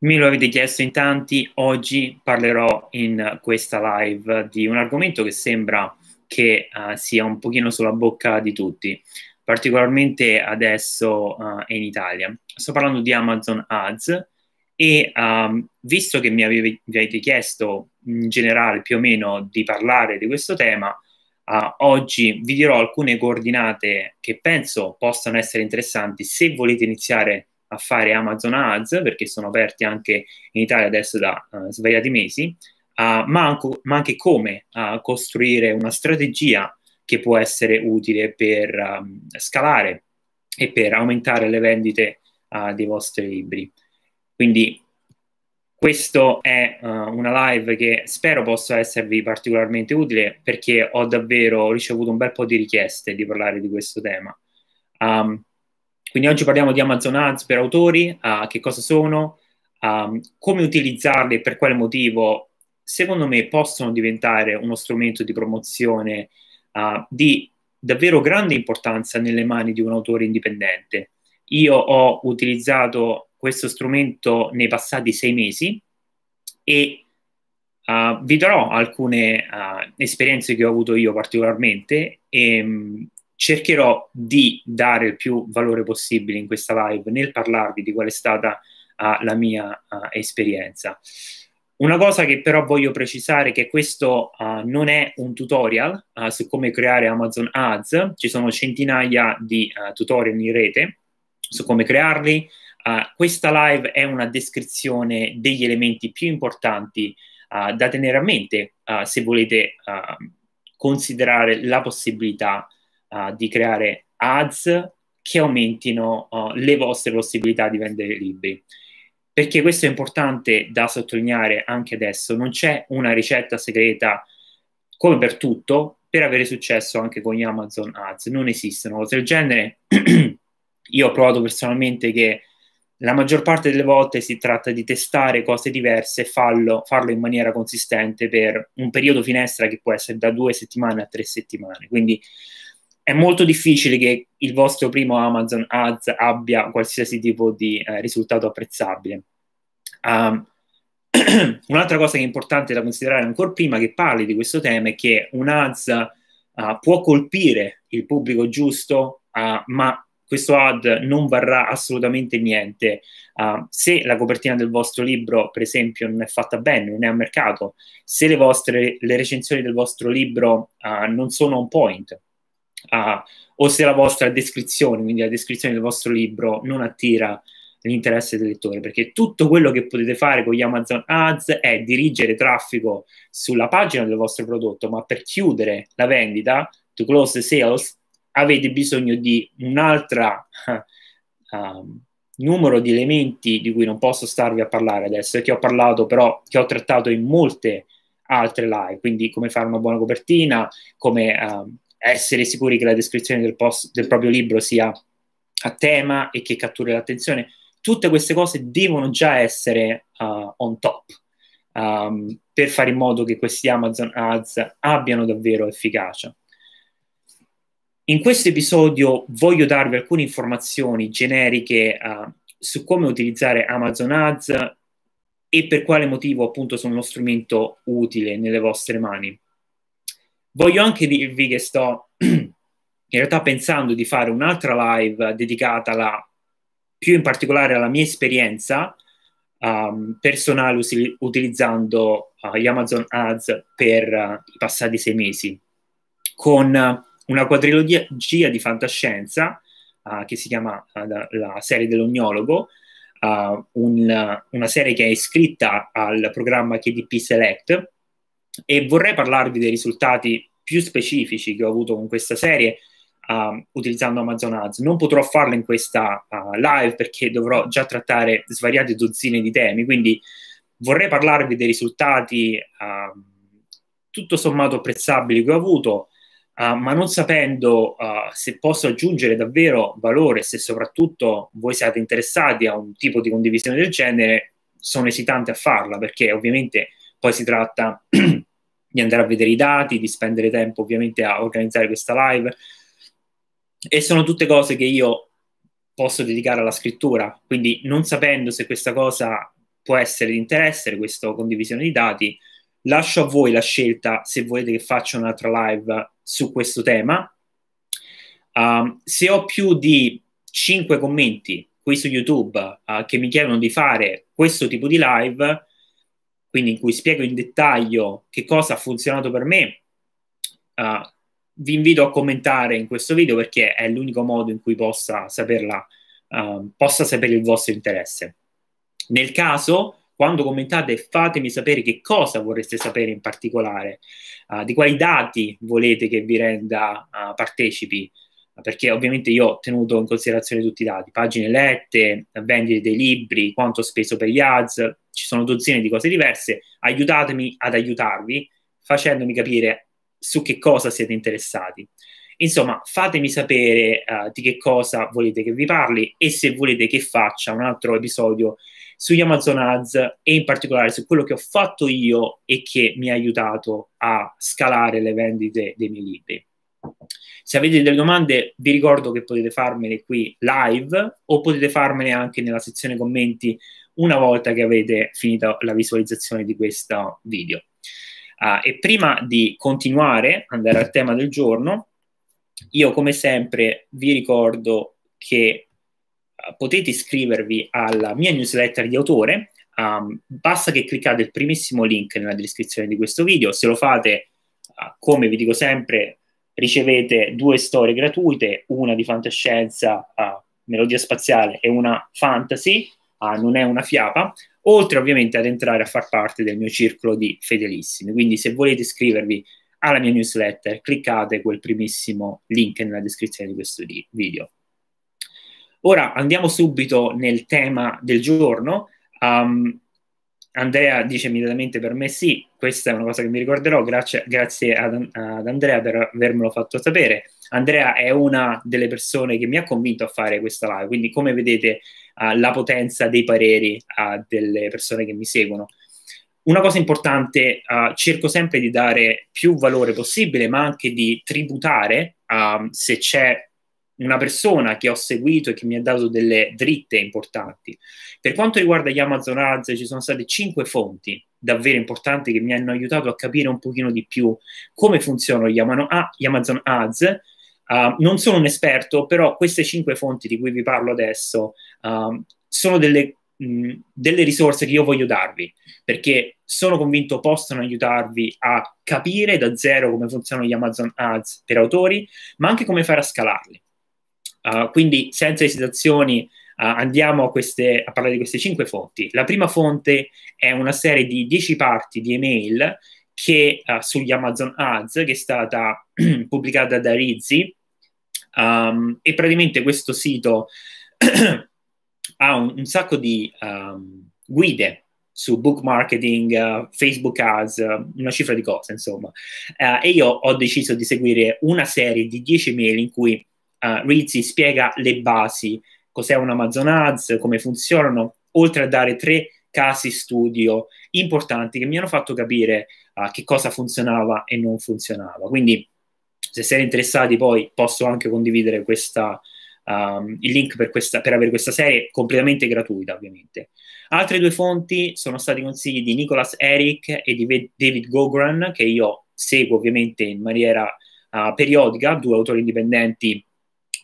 Me lo avete chiesto in tanti, oggi parlerò in questa live di un argomento che sembra che uh, sia un pochino sulla bocca di tutti, particolarmente adesso uh, in Italia. Sto parlando di Amazon Ads e um, visto che mi, avevi, avete chiesto in generale più o meno di parlare di questo tema, uh, oggi vi dirò alcune coordinate che penso possano essere interessanti se volete iniziare a fare Amazon Ads, perché sono aperti anche in Italia adesso da uh, svariati mesi, uh, ma, anche, ma, anche come uh, costruire una strategia che può essere utile per um, scalare e per aumentare le vendite eh, dei vostri libri. Quindi questa è eh, una live che spero possa esservi particolarmente utile perché ho davvero ricevuto un bel po' di richieste di parlare di questo tema. Um, quindi oggi parliamo di Amazon Ads per autori, uh, che cosa sono, um, come utilizzarli per quale motivo, secondo me possono diventare uno strumento di promozione uh, di davvero grande importanza nelle mani di un autore indipendente. Io ho utilizzato questo strumento nei passati sei mesi e uh, vi darò alcune uh, esperienze che ho avuto io particolarmente e, ehm, cercherò di dare il più valore possibile in questa live nel parlarvi di qual è stata uh, la mia uh, esperienza. Una cosa che però voglio precisare è che questo uh, non è un tutorial su come creare Amazon Ads, ci sono centinaia di tutorial in rete su come crearli. questa live è una descrizione degli elementi più importanti da tenere a mente se volete considerare la possibilità uh, di creare ads che aumentino uh, le vostre possibilità di vendere libri. Perché questo è importante da sottolineare anche adesso, non c'è una ricetta segreta come per tutto per avere successo anche con gli Amazon Ads, non esistono cose del genere. Io ho provato personalmente che la maggior parte delle volte si tratta di testare cose diverse e farlo, farlo, in maniera consistente per un periodo finestra che può essere da due settimane a tre settimane. Quindi è molto difficile che il vostro primo Amazon Ads abbia qualsiasi tipo di eh, risultato apprezzabile. Um, un'altra cosa che è importante da considerare ancora prima che parli di questo tema è che un ads uh, può colpire il pubblico giusto, uh, ma questo ad non varrà assolutamente niente. Uh, se la copertina del vostro libro, per esempio, non è fatta bene, non è a mercato, se le, vostre, le recensioni del vostro libro eh, non sono on point, a, o se la vostra descrizione, quindi la descrizione del vostro libro, non attira l'interesse del lettore, perché tutto quello che potete fare con gli Amazon Ads è dirigere traffico sulla pagina del vostro prodotto, ma per chiudere la vendita, to close the sales, avete bisogno di un altro um, numero di elementi di cui non posso starvi a parlare adesso, che ho parlato però, che ho trattato in molte altre live, quindi come fare una buona copertina, come um, essere sicuri che la descrizione del, post, del proprio libro sia a tema e che catturi l'attenzione. Tutte queste cose devono già essere uh, on top um, per fare in modo che questi Amazon Ads abbiano davvero efficacia. In questo episodio voglio darvi alcune informazioni generiche uh, su come utilizzare Amazon Ads e per quale motivo appunto sono uno strumento utile nelle vostre mani. Voglio anche dirvi che sto in realtà pensando di fare un'altra live dedicata alla, più in particolare alla mia esperienza um, personale utilizzando uh, gli Amazon Ads per uh, i passati sei mesi con uh, una quadrilogia di fantascienza eh, che si chiama la, la, serie dell'ognologo un, una serie che è iscritta al programma KDP Select e vorrei parlarvi dei risultati più specifici che ho avuto con questa serie uh, utilizzando Amazon Ads. Non potrò farlo in questa uh, live perché dovrò già trattare svariate dozzine di temi, quindi vorrei parlarvi dei risultati uh, tutto sommato apprezzabili che ho avuto, uh, ma non sapendo uh, se posso aggiungere davvero valore, se soprattutto voi siete interessati a un tipo di condivisione del genere, sono esitante a farla perché ovviamente poi si tratta di andare a vedere i dati, di spendere tempo ovviamente a organizzare questa live. E sono tutte cose che io posso dedicare alla scrittura, quindi non sapendo se questa cosa può essere di interesse, questa condivisione di dati, lascio a voi la scelta se volete che faccia un'altra live su questo tema. Um, se ho più di 5 commenti qui su YouTube uh, che mi chiedono di fare questo tipo di live, quindi in cui spiego in dettaglio che cosa ha funzionato per me, uh, vi invito a commentare in questo video perché è l'unico modo in cui possa, saperla, uh, possa sapere il vostro interesse. Nel caso, quando commentate, fatemi sapere che cosa vorreste sapere in particolare, uh, di quali dati volete che vi renda uh, partecipi, perché ovviamente io ho tenuto in considerazione tutti i dati, pagine lette, vendite dei libri, quanto ho speso per gli ads, ci sono dozzine di cose diverse, aiutatemi ad aiutarvi facendomi capire su che cosa siete interessati. Insomma, fatemi sapere uh, di che cosa volete che vi parli e se volete che faccia un altro episodio sugli Amazon Ads e in particolare su quello che ho fatto io e che mi ha aiutato a scalare le vendite dei miei libri. Se avete delle domande, vi ricordo che potete farmele qui live o potete farmele anche nella sezione commenti una volta che avete finito la visualizzazione di questo video. Uh, e prima di continuare, andare al tema del giorno, io come sempre vi ricordo che ah, potete iscrivervi alla mia newsletter di autore, um, basta che cliccate il primissimo link nella descrizione di questo video, se lo fate, uh, come vi dico sempre, ricevete due storie gratuite, una di fantascienza, uh, melodia spaziale e una fantasy, a Non è una fiaba, oltre ovviamente ad entrare a far parte del mio circolo di fedelissimi. Quindi se volete iscrivervi alla mia newsletter, cliccate quel primissimo link nella descrizione di questo video. Ora andiamo subito nel tema del giorno. Um, Andrea dice immediatamente per me sì, questa è una cosa che mi ricorderò, grazie, grazie ad, ad, Andrea per avermelo fatto sapere. Andrea è una delle persone che mi ha convinto a fare questa live, quindi come vedete la potenza dei pareri uh, delle persone che mi seguono. Una cosa importante, uh, cerco sempre di dare più valore possibile, ma anche di tributare uh, se c'è una persona che ho seguito e che mi ha dato delle dritte importanti. Per quanto riguarda gli Amazon Ads, ci sono state cinque fonti davvero importanti che mi hanno aiutato a capire un pochino di più come funzionano gli, ah, Amazon Ads, Uh, non sono un esperto, però queste cinque fonti di cui vi parlo adesso uh, sono delle, mh, mm, delle, risorse che io voglio darvi, perché sono convinto possano aiutarvi a capire da zero come funzionano gli Amazon Ads per autori, ma anche come fare a scalarli. Uh, quindi, senza esitazioni, andiamo a, queste, a parlare di queste cinque fonti. La prima fonte è una serie di 10 parti di email che uh, sugli Amazon Ads, che è stata pubblicata da Rizzi Um, e praticamente questo sito ha un, un, sacco di um, guide su book marketing, uh, Facebook ads, uh, una cifra di cose, insomma. Uh, e io ho deciso di seguire una serie di 10 mail in cui eh, Rizzi spiega le basi, cos'è un Amazon Ads, come funzionano, oltre a dare tre casi studio importanti che mi hanno fatto capire eh, che cosa funzionava e non funzionava. Quindi se siete interessati poi posso anche condividere questa, um, il link per, questa, per avere questa serie completamente gratuita ovviamente. Altre due fonti sono stati consigli di Nicholas Eric e di David Gogran che io seguo ovviamente in maniera uh, periodica, due autori indipendenti,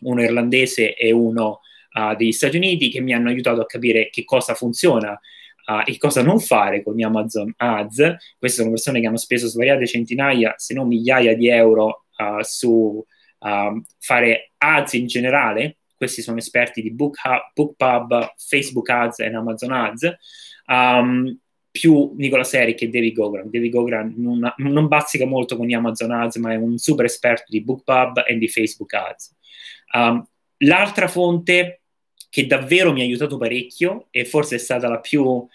uno irlandese e uno uh, degli Stati Uniti che mi hanno aiutato a capire che cosa funziona Uh, e cosa non fare con gli Amazon Ads. Queste sono persone che hanno speso svariate centinaia, se non migliaia di euro uh, su uh, fare ads in generale, questi sono esperti di Book Hub, BookPub, Facebook Ads e Amazon Ads, um, più Nicola Seri che David Gogran. David Gogran non, non bazzica molto con gli Amazon Ads, ma è un super esperto di BookPub e di Facebook Ads. Um, l'altra fonte che davvero mi ha aiutato parecchio e forse è stata la più uh,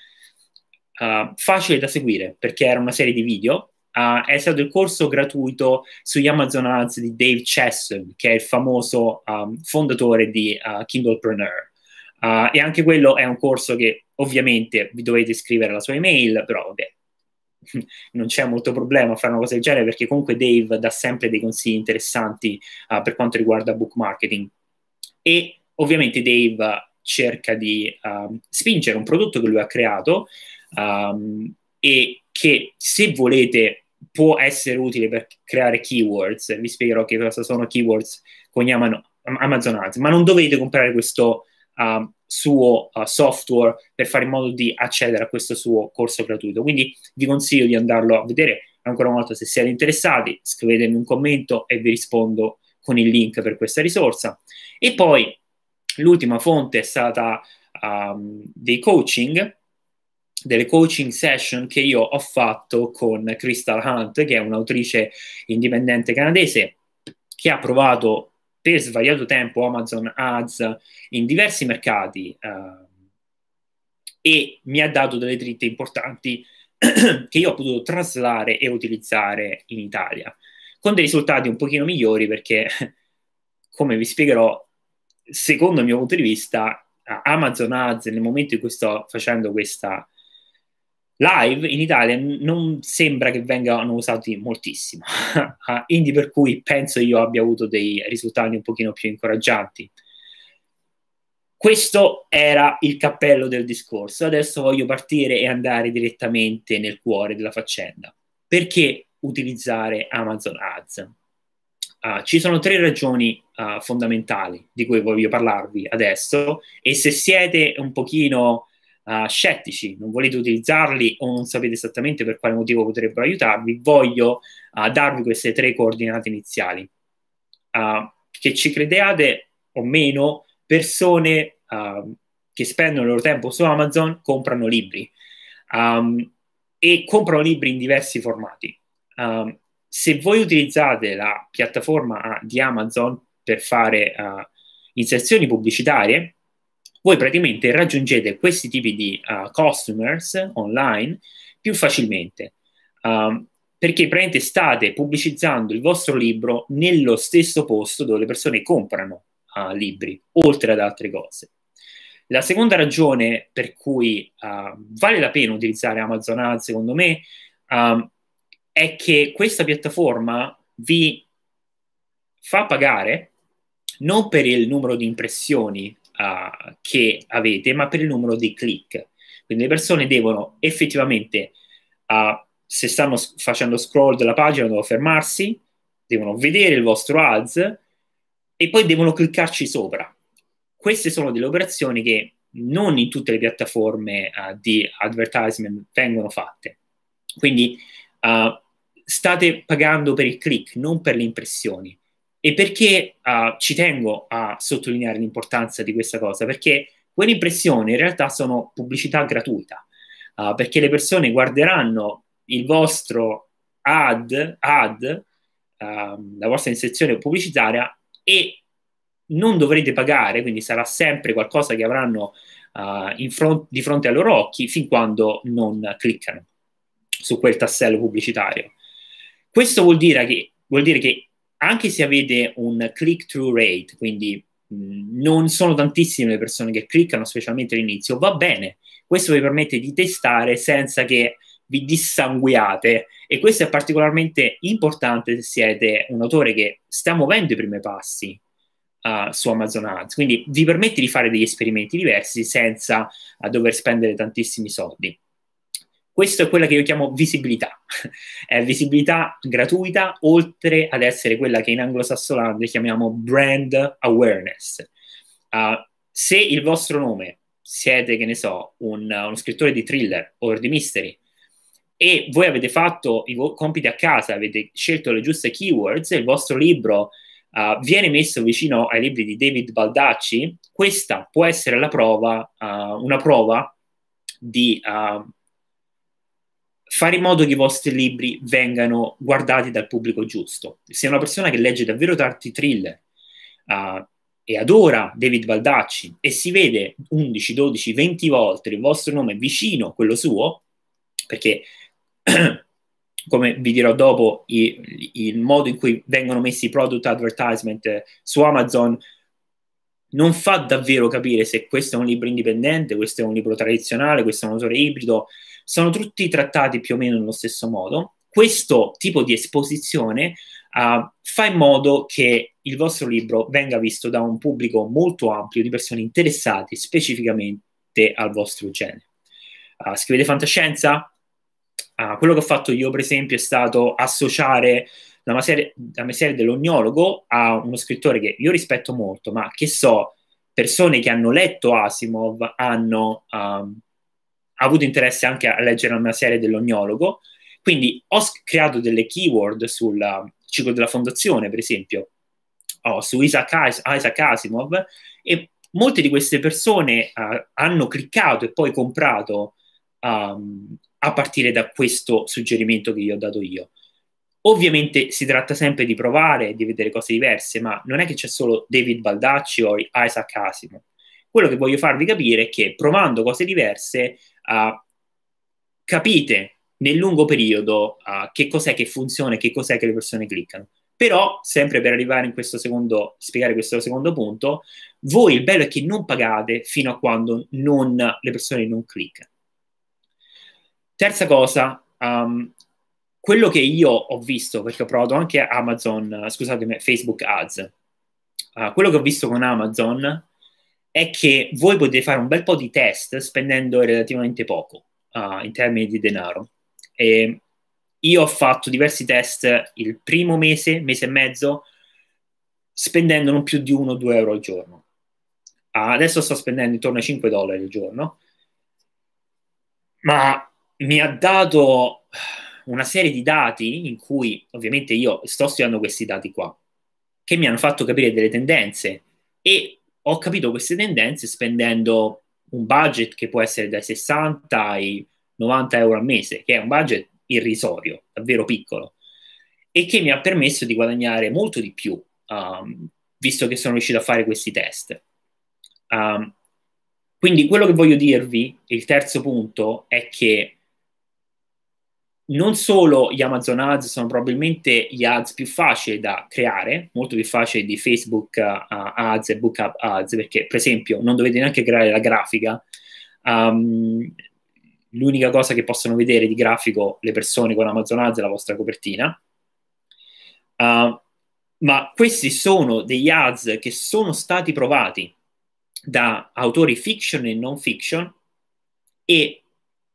facile da seguire perché era una serie di video Uh, è stato il corso gratuito sugli Amazon Ads di Dave Chesson, che è il famoso um, fondatore di uh, Kindlepreneur. Uh, e anche quello è un corso che ovviamente vi dovete scrivere la sua email, però vabbè, non c'è molto problema a fare una cosa del genere perché comunque Dave dà sempre dei consigli interessanti uh, per quanto riguarda book marketing. E ovviamente Dave cerca di um, spingere un prodotto che lui ha creato um, e che se volete può essere utile per creare keywords. Vi spiegherò che cosa sono keywords con Amazon Ads, ma non dovete comprare questo uh, suo uh, software per fare in modo di accedere a questo suo corso gratuito. Quindi vi consiglio di andarlo a vedere. Ancora una volta, se siete interessati, scrivetemi un commento e vi rispondo con il link per questa risorsa. E poi l'ultima fonte è stata um, dei coaching delle coaching session che io ho fatto con Crystal Hunt, che è un'autrice indipendente canadese che ha provato per svariato tempo Amazon Ads in diversi mercati eh, e mi ha dato delle dritte importanti che io ho potuto traslare e utilizzare in Italia con dei risultati un pochino migliori perché come vi spiegherò secondo il mio punto di vista Amazon Ads nel momento in cui sto facendo questa live in Italia non sembra che vengano usati moltissimo, ah, quindi per cui penso io abbia avuto dei risultati un pochino più incoraggianti. Questo era il cappello del discorso, adesso voglio partire e andare direttamente nel cuore della faccenda. Perché utilizzare Amazon Ads? Uh, ci sono tre ragioni uh, fondamentali di cui voglio parlarvi adesso e se siete un pochino uh, scettici, non volete utilizzarli o non sapete esattamente per quale motivo potrebbero aiutarvi, voglio uh, darvi queste tre coordinate iniziali. che ci crediate o meno, persone che spendono il loro tempo su Amazon comprano libri um, e comprano libri in diversi formati. Um, se voi utilizzate la piattaforma di Amazon per fare uh, inserzioni pubblicitarie, voi praticamente raggiungete questi tipi di uh, customers online più facilmente. Um, perché praticamente state pubblicizzando il vostro libro nello stesso posto dove le persone comprano uh, libri, oltre ad altre cose. La seconda ragione per cui uh, vale la pena utilizzare Amazon Ads, secondo me, um, è che questa piattaforma vi fa pagare non per il numero di impressioni uh, che avete, ma per il numero di click. Quindi le persone devono effettivamente, uh, se stanno facendo scroll della pagina, devono fermarsi, devono vedere il vostro ads e poi devono cliccarci sopra. Queste sono delle operazioni che non in tutte le piattaforme uh, di advertisement vengono fatte. Quindi uh, state pagando per il click, non per le impressioni. E perché uh, ci tengo a sottolineare l'importanza di questa cosa? Perché quelle impressioni in realtà sono pubblicità gratuita, uh, perché le persone guarderanno il vostro ad, ad uh, la vostra inserzione pubblicitaria e non dovrete pagare, quindi sarà sempre qualcosa che avranno ah, front, di fronte ai loro occhi fin quando non cliccano su quel tassello pubblicitario. Questo vuol dire che, vuol dire che anche se avete un click-through rate, quindi non sono tantissime le persone che cliccano, specialmente all'inizio, va bene. Questo vi permette di testare senza che vi dissanguiate e questo è particolarmente importante se siete un autore che sta muovendo i primi passi uh, su Amazon Ads, quindi vi permette di fare degli esperimenti diversi senza uh, dover spendere tantissimi soldi. Questo è quello che io chiamo visibilità, è visibilità gratuita oltre ad essere quella che in anglosassone chiamiamo brand awareness. Uh, se il vostro nome siete, che ne so, un, uno scrittore di thriller o di mystery e voi avete fatto i vo- compiti a casa, avete scelto le giuste keywords, il vostro libro uh, viene messo vicino ai libri di David Baldacci, questa può essere la prova, uh, una prova di uh, fare in modo che i vostri libri vengano guardati dal pubblico giusto. Se una persona che legge davvero tanti thriller uh, e adora David Baldacci e si vede 11, 12, 20 volte il vostro nome vicino a quello suo, perché come vi dirò dopo, i, il modo in cui vengono messi i product advertisement su Amazon non fa davvero capire se questo è un libro indipendente, questo è un libro tradizionale, questo è un autore ibrido, sono tutti trattati più o meno nello stesso modo. Questo tipo di esposizione uh, fa in modo che il vostro libro venga visto da un pubblico molto ampio di persone interessate specificamente al vostro genere. Uh, scrivete fantascienza? Uh, quello che ho fatto io, per esempio, è stato associare la miseria, la mia dell'ognologo a uno scrittore che io rispetto molto, ma che so, persone che hanno letto Asimov hanno um, avuto interesse anche a leggere una serie dell'ognologo, quindi ho creato delle keyword sul uh, ciclo della fondazione, per esempio, oh, su Isaac, Isaac, Asimov, e molte di queste persone uh, hanno cliccato e poi comprato um, a partire da questo suggerimento che gli ho dato io. Ovviamente si tratta sempre di provare, di vedere cose diverse, ma non è che c'è solo David Baldacci o Isaac Asimov. Quello che voglio farvi capire è che provando cose diverse uh, capite nel lungo periodo uh, che cos'è che funziona e che cos'è che le persone cliccano. Però, sempre per arrivare in questo secondo, spiegare questo secondo punto, voi il bello è che non pagate fino a quando non, le persone non cliccano. Terza cosa, um, quello che io ho visto, perché ho provato anche Amazon, scusatemi, Facebook Ads, uh, quello che ho visto con Amazon è che voi potete fare un bel po' di test spendendo relativamente poco uh, in termini di denaro. E io ho fatto diversi test il primo mese, mese e mezzo, spendendo non più di 1-2 o euro al giorno. Uh, adesso sto spendendo intorno ai 5 dollari al giorno, ma mi ha dato una serie di dati in cui ovviamente io sto studiando questi dati qua, che mi hanno fatto capire delle tendenze e ho capito queste tendenze spendendo un budget che può essere dai 60 ai 90 euro al mese, che è un budget irrisorio, davvero piccolo, e che mi ha permesso di guadagnare molto di più, um, visto che sono riuscito a fare questi test. Um, quindi quello che voglio dirvi, il terzo punto, è che non solo gli Amazon Ads sono probabilmente gli ads più facili da creare, molto più facili di Facebook uh, Ads e BookUp Ads, perché per esempio non dovete neanche creare la grafica, um, l'unica cosa che possono vedere di grafico le persone con Amazon Ads è la vostra copertina, uh, ma questi sono degli ads che sono stati provati da autori fiction e non fiction e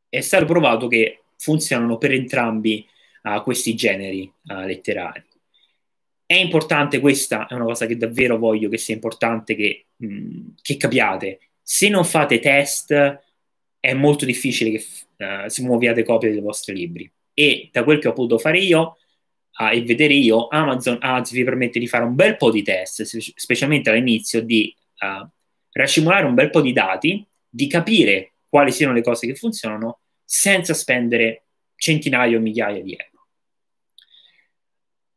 è stato provato che funzionano per entrambi uh, questi generi uh, letterari. È importante, questa è una cosa che davvero voglio che sia importante che, mh, che capiate. Se non fate test, è molto difficile che uh, si muoviate copie dei vostri libri. E da quel che ho potuto fare io e vedere io, Amazon Ads vi permette di fare un bel po' di test, specialmente all'inizio, di eh, racimolare un bel po' di dati, di capire quali siano le cose che funzionano senza spendere centinaia o migliaia di euro.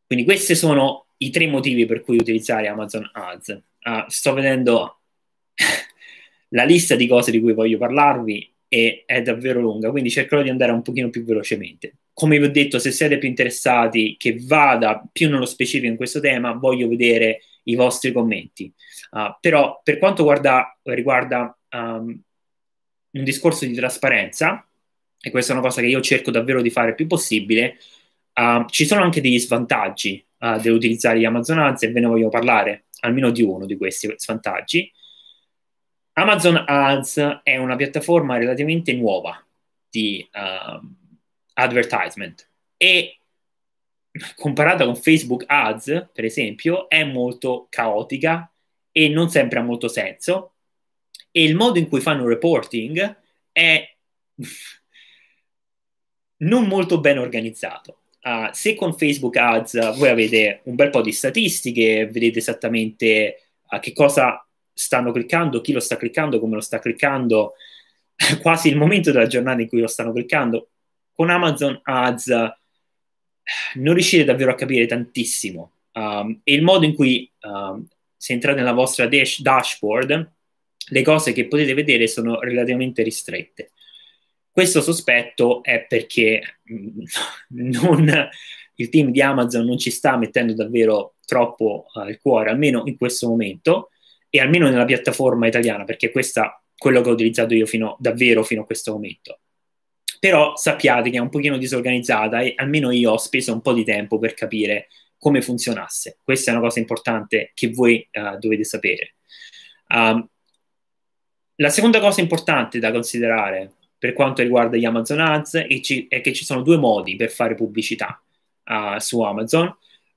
Quindi questi sono i tre motivi per cui utilizzare Amazon Ads. Uh, sto vedendo la lista di cose di cui voglio parlarvi e è davvero lunga, quindi cercherò di andare un pochino più velocemente. Come vi ho detto, se siete più interessati che vada più nello specifico in questo tema, voglio vedere i vostri commenti. Uh, però per quanto guarda, riguarda um, un discorso di trasparenza, e questa è una cosa che io cerco davvero di fare il più possibile, uh, ci sono anche degli svantaggi uh, eh, dell'utilizzare Amazon Ads e ve ne voglio parlare, almeno di uno di questi svantaggi. Amazon Ads è una piattaforma relativamente nuova di uh, advertisement e comparata con Facebook Ads, per esempio, è molto caotica e non sempre ha molto senso e il modo in cui fanno reporting è non molto ben organizzato. Uh, se con Facebook Ads voi avete un bel po' di statistiche, vedete esattamente a ah, che cosa stanno cliccando, chi lo sta cliccando, come lo sta cliccando, quasi il momento della giornata in cui lo stanno cliccando, con Amazon Ads non riuscite davvero a capire tantissimo. Um, e il modo in cui, um, se entrate nella vostra dash- dashboard, le cose che potete vedere sono relativamente ristrette. Questo sospetto è perché mm, non, il team di Amazon non ci sta mettendo davvero troppo al uh, cuore, almeno in questo momento, e almeno nella piattaforma italiana, perché questa è quello che ho utilizzato io fino, davvero fino a questo momento. Però sappiate che è un pochino disorganizzata e almeno io ho speso un po' di tempo per capire come funzionasse. Questa è una cosa importante che voi uh, dovete sapere. Um, la seconda cosa importante da considerare per quanto riguarda gli Amazon Ads è, ci, è che ci sono due modi per fare pubblicità uh, su Amazon.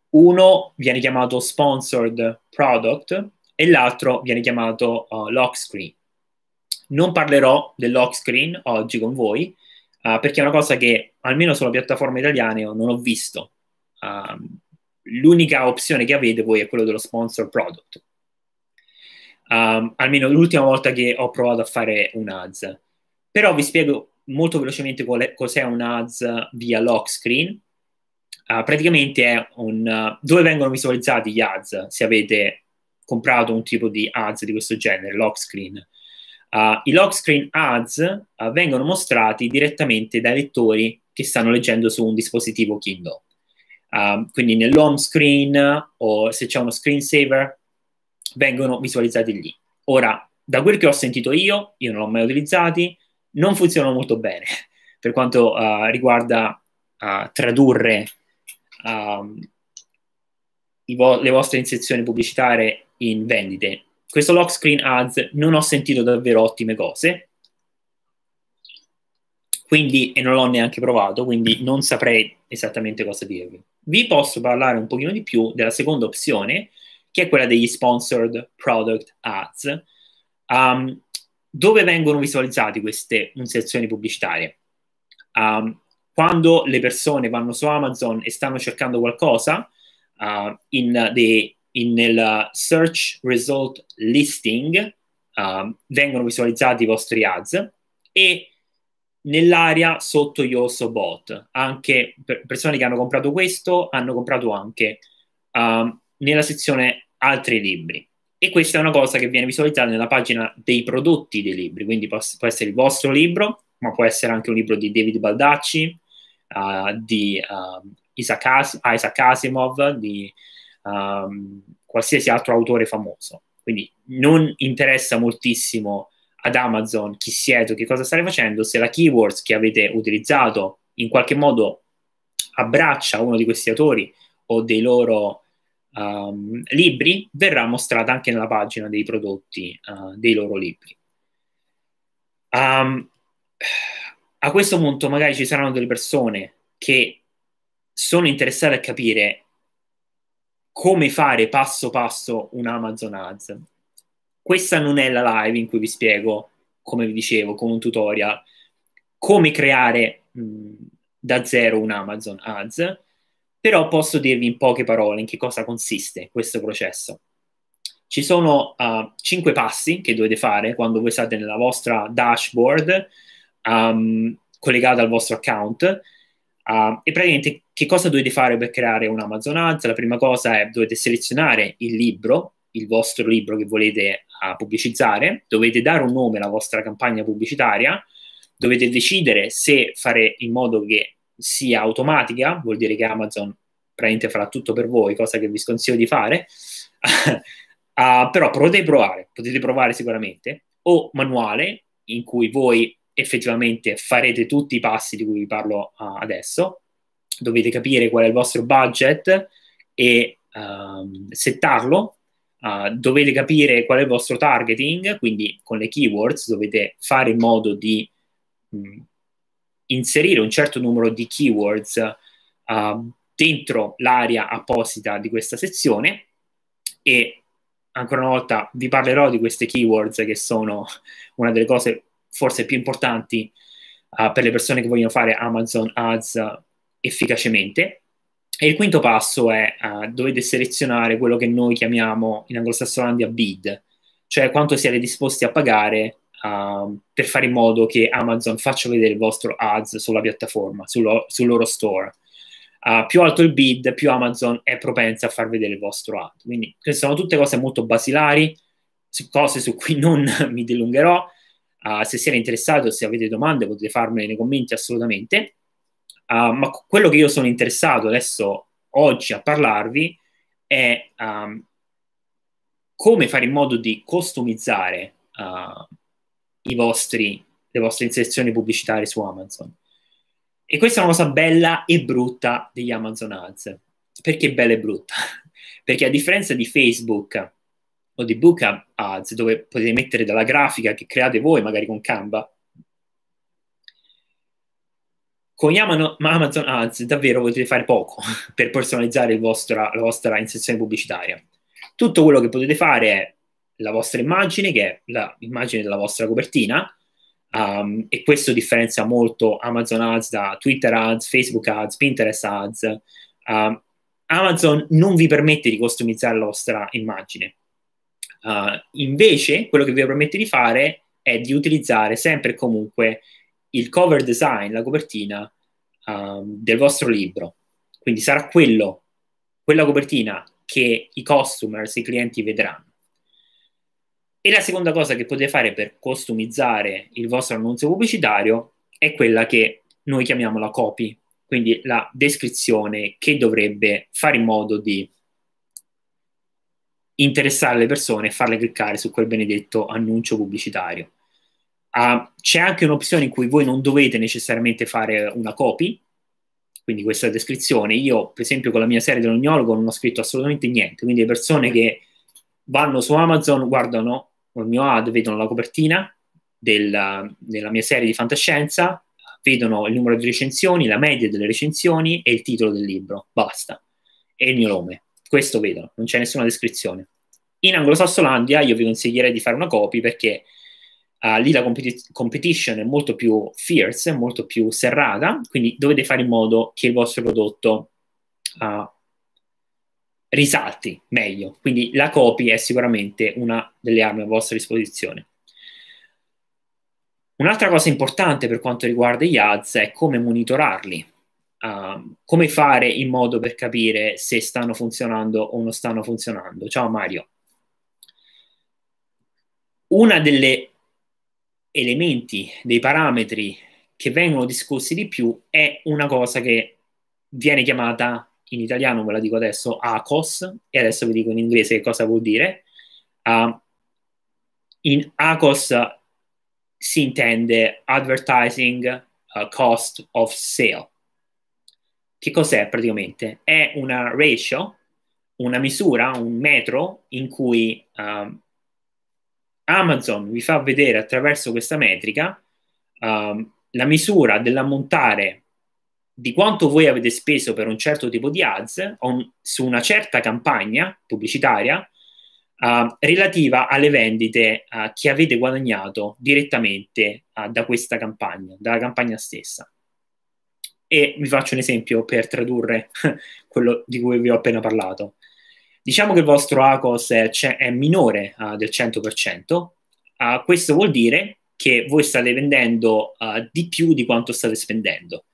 Uno viene chiamato sponsored product e l'altro viene chiamato uh, lock screen. Non parlerò del lock screen oggi con voi uh, perché è una cosa che almeno sulla piattaforma italiana non ho visto. Uh, l'unica opzione che avete voi è quello dello sponsored product. Um, almeno l'ultima volta che ho provato a fare un ads. Però vi spiego molto velocemente cos'è un ads via lock screen. Uh, praticamente è un, uh, dove vengono visualizzati gli ads se avete comprato un tipo di ads di questo genere, lock screen. Uh, I lock screen ads ah, vengono mostrati direttamente dai lettori che stanno leggendo su un dispositivo Kindle. quindi nell'home screen o se c'è uno screensaver vengono visualizzati lì. Ora, da quel che ho sentito io, io non l'ho mai utilizzati, non funzionano molto bene per quanto uh, riguarda uh, tradurre uh, vo- le vostre inserzioni pubblicitarie in vendite. Questo lock screen ads non ho sentito davvero ottime cose, quindi, e non l'ho neanche provato, quindi non saprei esattamente cosa dirvi. Vi posso parlare un pochino di più della seconda opzione, che è quella degli sponsored product ads. Um, dove vengono visualizzate queste inserzioni pubblicitarie? Um, quando le persone vanno su Amazon e stanno cercando qualcosa, uh, in, the, in, nel search result listing uh, vengono visualizzati i vostri ads e nell'area sotto io so bot, anche per persone che hanno comprato questo, hanno comprato anche uh, nella sezione altri libri. E questa è una cosa che viene visualizzata nella pagina dei prodotti dei libri, quindi può, può essere il vostro libro, ma può essere anche un libro di David Baldacci, uh, di uh, Isaac, As- Isaac, Asimov, di um, qualsiasi altro autore famoso. Quindi non interessa moltissimo ad Amazon chi siete o che cosa state facendo, se la keyword che avete utilizzato in qualche modo abbraccia uno di questi autori o dei loro um, libri verrà mostrata anche nella pagina dei prodotti uh, dei loro libri. Um, a questo punto magari ci saranno delle persone che sono interessate a capire come fare passo passo un Amazon Ads. Questa non è la live in cui vi spiego, come vi dicevo, con un tutorial, come creare mh, da zero un Amazon Ads, però posso dirvi in poche parole in che cosa consiste questo processo. Ci sono uh, cinque passi che dovete fare quando voi state nella vostra dashboard um, collegata al vostro account uh, e praticamente che cosa dovete fare per creare un Amazon Ads? La prima cosa è dovete selezionare il libro, il vostro libro che volete uh, pubblicizzare, dovete dare un nome alla vostra campagna pubblicitaria, dovete decidere se fare in modo che sia automatica, vuol dire che Amazon praticamente farà tutto per voi, cosa che vi sconsiglio di fare, uh, però potete provare, potete provare sicuramente, o manuale, in cui voi effettivamente farete tutti i passi di cui vi parlo uh, adesso, dovete capire qual è il vostro budget e uh, settarlo, dovete capire qual è il vostro targeting, quindi con le keywords dovete fare in modo di mh, inserire un certo numero di keywords uh, dentro l'area apposita di questa sezione e ancora una volta vi parlerò di queste keywords che sono una delle cose forse più importanti uh, per le persone che vogliono fare Amazon Ads uh, efficacemente. E il quinto passo è uh, dovete selezionare quello che noi chiamiamo in anglosassone bid, cioè quanto siete disposti a pagare uh, per fare in modo che Amazon faccia vedere il vostro ads sulla piattaforma, sul, sul loro store. Uh, più alto il bid, più Amazon è propensa a far vedere il vostro ad. Quindi queste sono tutte cose molto basilari, su cose su cui non mi dilungherò. Uh, se siete interessati o se avete domande potete farmele nei commenti assolutamente. Uh, ma quello che io sono interessato adesso, oggi, a parlarvi è um, come fare in modo di customizzare vostri, le vostre inserzioni pubblicitarie su Amazon. E questa è una cosa bella e brutta degli Amazon Ads. Perché bella e brutta? Perché a differenza di Facebook o di Book Ads, dove potete mettere dalla grafica che create voi, magari con Canva, con Amazon Ads davvero potete fare poco per personalizzare vostra, la vostra inserzione pubblicitaria. Tutto quello che potete fare è la vostra immagine, che è l'immagine della vostra copertina, um, e questo differenzia molto Amazon Ads da Twitter Ads, Facebook Ads, Pinterest Ads. Um, Amazon non vi permette di customizzare la vostra immagine. Uh, invece, quello che vi permette di fare è di utilizzare sempre e comunque il cover design, la copertina um, del vostro libro. Quindi sarà quello, quella copertina che i customers, i clienti vedranno. E la seconda cosa che potete fare per customizzare il vostro annunzio pubblicitario è quella che noi chiamiamo la copy, quindi la descrizione che dovrebbe fare in modo di interessare le persone e farle cliccare su quel benedetto annuncio pubblicitario. Uh, c'è anche un'opzione in cui voi non dovete necessariamente fare una copy, quindi questa descrizione. Io, per esempio, con la mia serie dell'ognologo non ho scritto assolutamente niente, quindi le persone che vanno su Amazon, guardano il mio ad vedono la copertina della, della mia serie di fantascienza, vedono il numero di recensioni, la media delle recensioni e il titolo del libro, basta. E il mio nome, questo vedono, non c'è nessuna descrizione. In Anglosassolandia io vi consiglierei di fare una copy perché uh, lì la competi- competition è molto più fierce, molto più serrata, quindi dovete fare in modo che il vostro prodotto uh, risalti meglio. Quindi la copy è sicuramente una delle armi a vostra disposizione. Un'altra cosa importante per quanto riguarda gli ads è come monitorarli, uh, come fare in modo per capire se stanno funzionando o non stanno funzionando. Ciao Mario. Una delle elementi, dei parametri che vengono discussi di più è una cosa che viene chiamata in italiano ve la dico adesso ACOS e adesso vi dico in inglese che cosa vuol dire. Uh, in ACOS si intende Advertising uh, Cost of Sale. Che cos'è praticamente? È una ratio, una misura, un metro in cui um, Amazon vi fa vedere attraverso questa metrica um, la misura dell'ammontare di quanto voi avete speso per un certo tipo di ads on, su una certa campagna pubblicitaria uh, relativa alle vendite uh, che avete guadagnato direttamente uh, da questa campagna, dalla campagna stessa. E vi faccio un esempio per tradurre quello di cui vi ho appena parlato. Diciamo che il vostro ACOS è, è minore del 100%, questo vuol dire che voi state vendendo di più di quanto state spendendo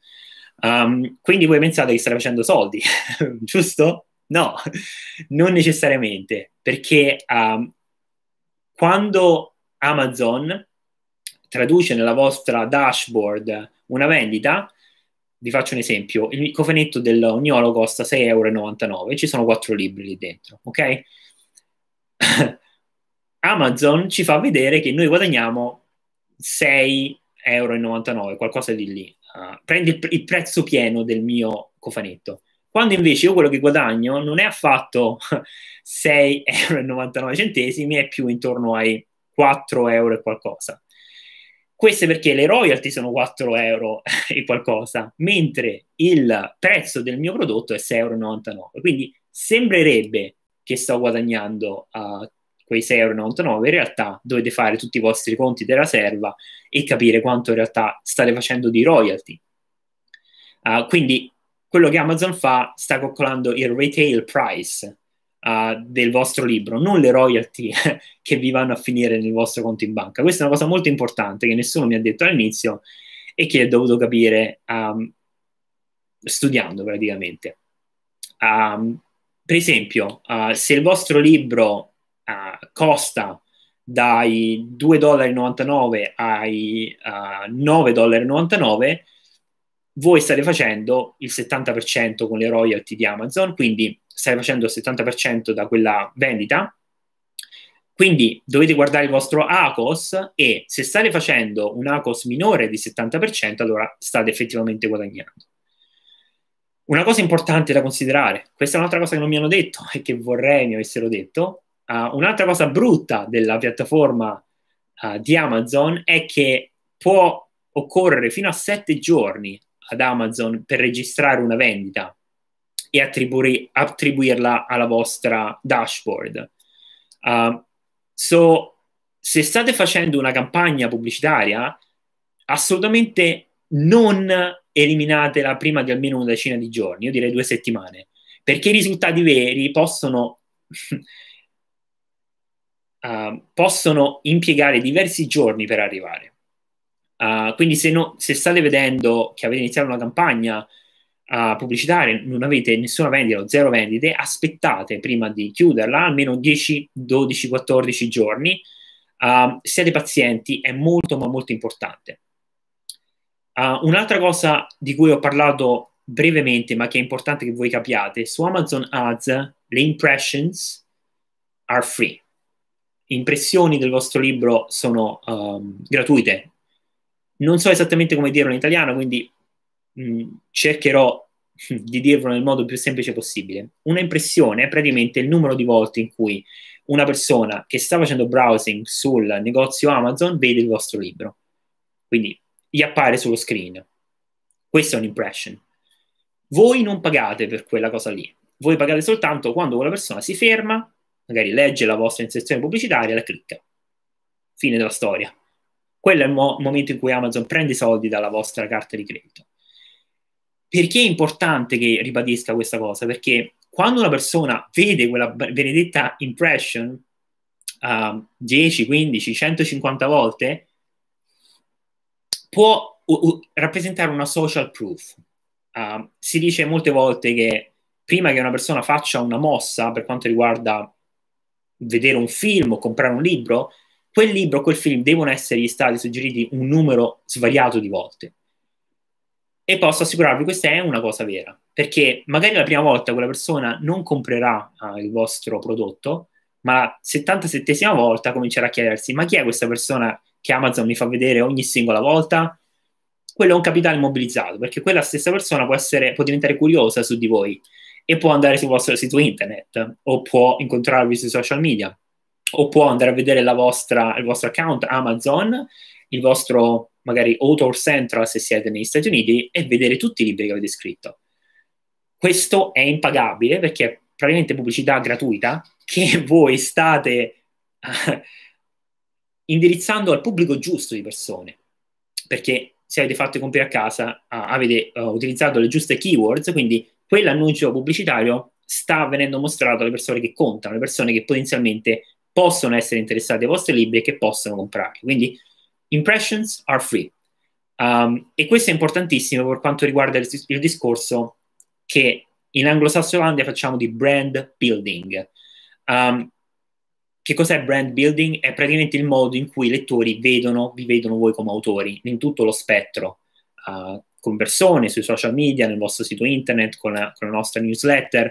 Um, quindi voi pensate che state facendo soldi, giusto? No, non necessariamente, perché um, quando Amazon traduce nella vostra dashboard una vendita, vi faccio un esempio, il cofanetto dell'ognolo costa 6,99 euro, ci sono 4 libri lì dentro, ok? Amazon ci fa vedere che noi guadagniamo 6,99 euro, qualcosa di lì uh, eh, prende il, il, prezzo pieno del mio cofanetto. Quando invece io quello che guadagno non è affatto 6,99 euro, è più intorno ai 4 euro e qualcosa. Questo è perché le royalty sono 4 euro e qualcosa, mentre il prezzo del mio prodotto è 6,99 euro. Quindi sembrerebbe che sto guadagnando uh, quei 6,99 euro in realtà dovete fare tutti i vostri conti della serva e capire quanto in realtà state facendo di royalty. Uh, quindi quello che Amazon fa sta calcolando il retail price uh, del vostro libro, non le royalty che vi vanno a finire nel vostro conto in banca. Questa è una cosa molto importante che nessuno mi ha detto all'inizio e che ho dovuto capire um, studiando praticamente. Um, per esempio, uh, se il vostro libro uh, costa dai 2,99 ai uh, 9,99 voi state facendo il 70% con le royalty di Amazon, quindi state facendo il 70% da quella vendita. Quindi dovete guardare il vostro ACOS e se state facendo un ACOS minore di 70%, allora state effettivamente guadagnando. Una cosa importante da considerare, questa è un'altra cosa che non mi hanno detto e che vorrei mi avessero detto, Uh, un'altra cosa brutta della piattaforma uh, di Amazon è che può occorrere fino a sette giorni ad Amazon per registrare una vendita e attribuir- attribuirla alla vostra dashboard. Uh, so, se state facendo una campagna pubblicitaria, assolutamente non eliminatela prima di almeno una decina di giorni, io direi due settimane, perché i risultati veri possono Ehm, possono impiegare diversi giorni per arrivare. Uh, quindi se, no, se, state vedendo che avete iniziato una campagna uh, pubblicitaria, non avete nessuna vendita o zero vendite, aspettate prima di chiuderla almeno 10, 12, 14 giorni. Uh, siate pazienti, è molto ma molto importante. Ah, un'altra cosa di cui ho parlato brevemente, ma che è importante che voi capiate, su Amazon Ads le impressions are free impressioni del vostro libro sono um, gratuite. Non so esattamente come dirlo in italiano, quindi mh, mm, cercherò di dirlo nel modo più semplice possibile. Una impressione è praticamente il numero di volte in cui una persona che sta facendo browsing sul negozio Amazon vede il vostro libro. Quindi gli appare sullo screen. Questa è un'impression. Voi non pagate per quella cosa lì. Voi pagate soltanto quando quella persona si ferma, magari legge la vostra inserzione pubblicitaria e la clicca. Fine della storia. Quello è il mo- momento in cui Amazon prende i soldi dalla vostra carta di credito. Perché è importante che ribadisca questa cosa? Perché quando una persona vede quella benedetta impression uh, 10, 15, 150 volte, può uh, uh, rappresentare una social proof. Um, si dice molte volte che prima che una persona faccia una mossa per quanto riguarda vedere un film o comprare un libro, quel libro, quel film devono essere stati suggeriti un numero svariato di volte. E posso assicurarvi, questa è una cosa vera, perché magari la prima volta quella persona non comprerà uh, il vostro prodotto, ma la 77esima volta comincerà a chiedersi, ma chi è questa persona che Amazon mi fa vedere ogni singola volta? Quello è un capitale immobilizzato, perché quella stessa persona può, essere, può diventare curiosa su di voi e può andare sul vostro sito internet o può incontrarvi sui social media o può andare a vedere vostra, il vostro account Amazon, il vostro magari Author Central se siete negli Stati Uniti e vedere tutti i libri che avete scritto. Questo è impagabile perché è praticamente pubblicità gratuita che voi state indirizzando al pubblico giusto di persone. Perché se avete fatto i compiti a casa, avete uh, eh, utilizzato le giuste keywords, quindi quell'annuncio pubblicitario sta venendo mostrato alle persone che contano, alle persone che potenzialmente possono essere interessate ai vostri libri e che possono comprarli. Quindi impressions are free. Um, e questo è importantissimo per quanto riguarda il, il discorso che in Anglosassone facciamo di brand building. Um, che cos'è brand building? È praticamente il modo in cui i lettori vedono, vi vedono voi come autori, in tutto lo spettro uh, con persone sui social media, nel vostro sito internet, con la, con la nostra newsletter.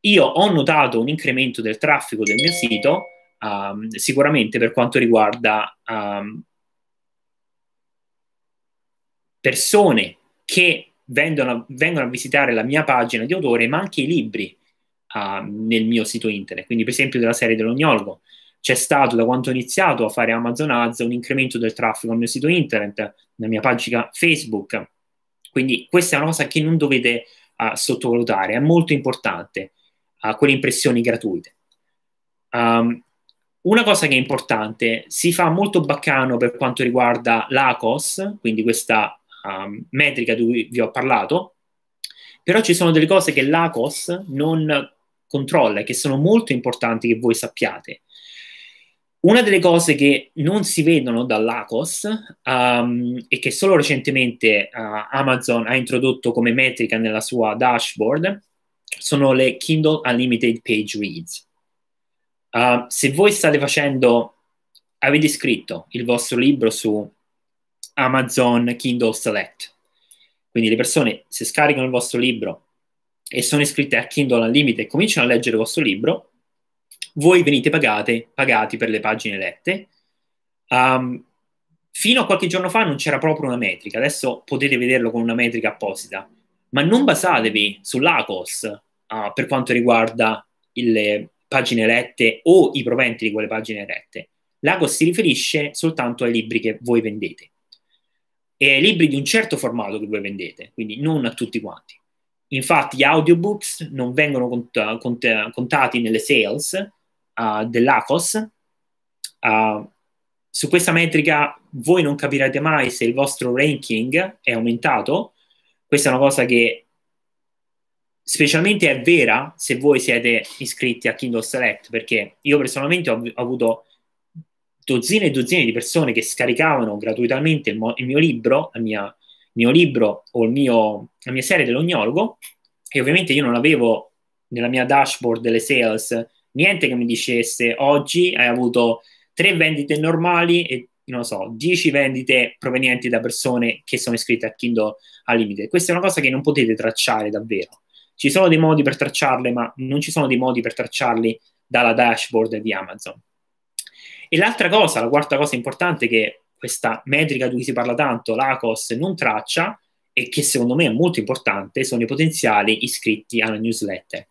Io ho notato un incremento del traffico del mio sito, um, sicuramente per quanto riguarda um, persone che vengono, vengono a visitare la mia pagina di autore, ma anche i libri uh, nel mio sito internet. Quindi, per esempio, della serie dell'ognologo c'è stato, da quanto ho iniziato a fare Amazon Ads, un incremento del traffico al mio sito internet, nella mia pagina Facebook. Quindi questa è una cosa che non dovete uh, sottovalutare, è molto importante, uh, ah, quelle impressioni gratuite. Um, una cosa che è importante, si fa molto baccano per quanto riguarda l'ACOS, quindi questa um, metrica di cui vi ho parlato, però ci sono delle cose che l'ACOS non controlla e che sono molto importanti che voi sappiate. Una delle cose che non si vedono dall'ACOS um, e che solo recentemente uh, Amazon ha introdotto come metrica nella sua dashboard sono le Kindle Unlimited Page Reads. Uh, se voi state facendo, avete scritto il vostro libro su Amazon Kindle Select, quindi le persone se scaricano il vostro libro e sono iscritte a Kindle Unlimited e cominciano a leggere il vostro libro, voi venite pagate, pagati per le pagine lette. Um, fino a qualche giorno fa non c'era proprio una metrica, adesso potete vederlo con una metrica apposita, ma non basatevi sull'ACOS uh, per quanto riguarda le pagine lette o i proventi di quelle pagine lette. L'ACOS si riferisce soltanto ai libri che voi vendete e ai libri di un certo formato che voi vendete, quindi non a tutti quanti. Infatti gli audiobooks non vengono cont- cont- contati nelle sales, uh, dell'ACOS. Uh, su questa metrica voi non capirete mai se il vostro ranking è aumentato. Questa è una cosa che specialmente è vera se voi siete iscritti a Kindle Select, perché io personalmente ho, avuto dozzine e dozzine di persone che scaricavano gratuitamente il, mo- il mio libro, mia, il mio libro o mio, la mia serie dell'ognologo, e ovviamente io non avevo nella mia dashboard delle sales niente che mi dicesse oggi hai avuto tre vendite normali e non lo so, 10 vendite provenienti da persone che sono iscritte a Kindle Unlimited. Questa è una cosa che non potete tracciare davvero. Ci sono dei modi per tracciarle, ma non ci sono dei modi per tracciarli dalla dashboard di Amazon. E l'altra cosa, la quarta cosa importante che questa metrica di cui si parla tanto, l'ACOS, non traccia e che secondo me è molto importante, sono i potenziali iscritti alla newsletter.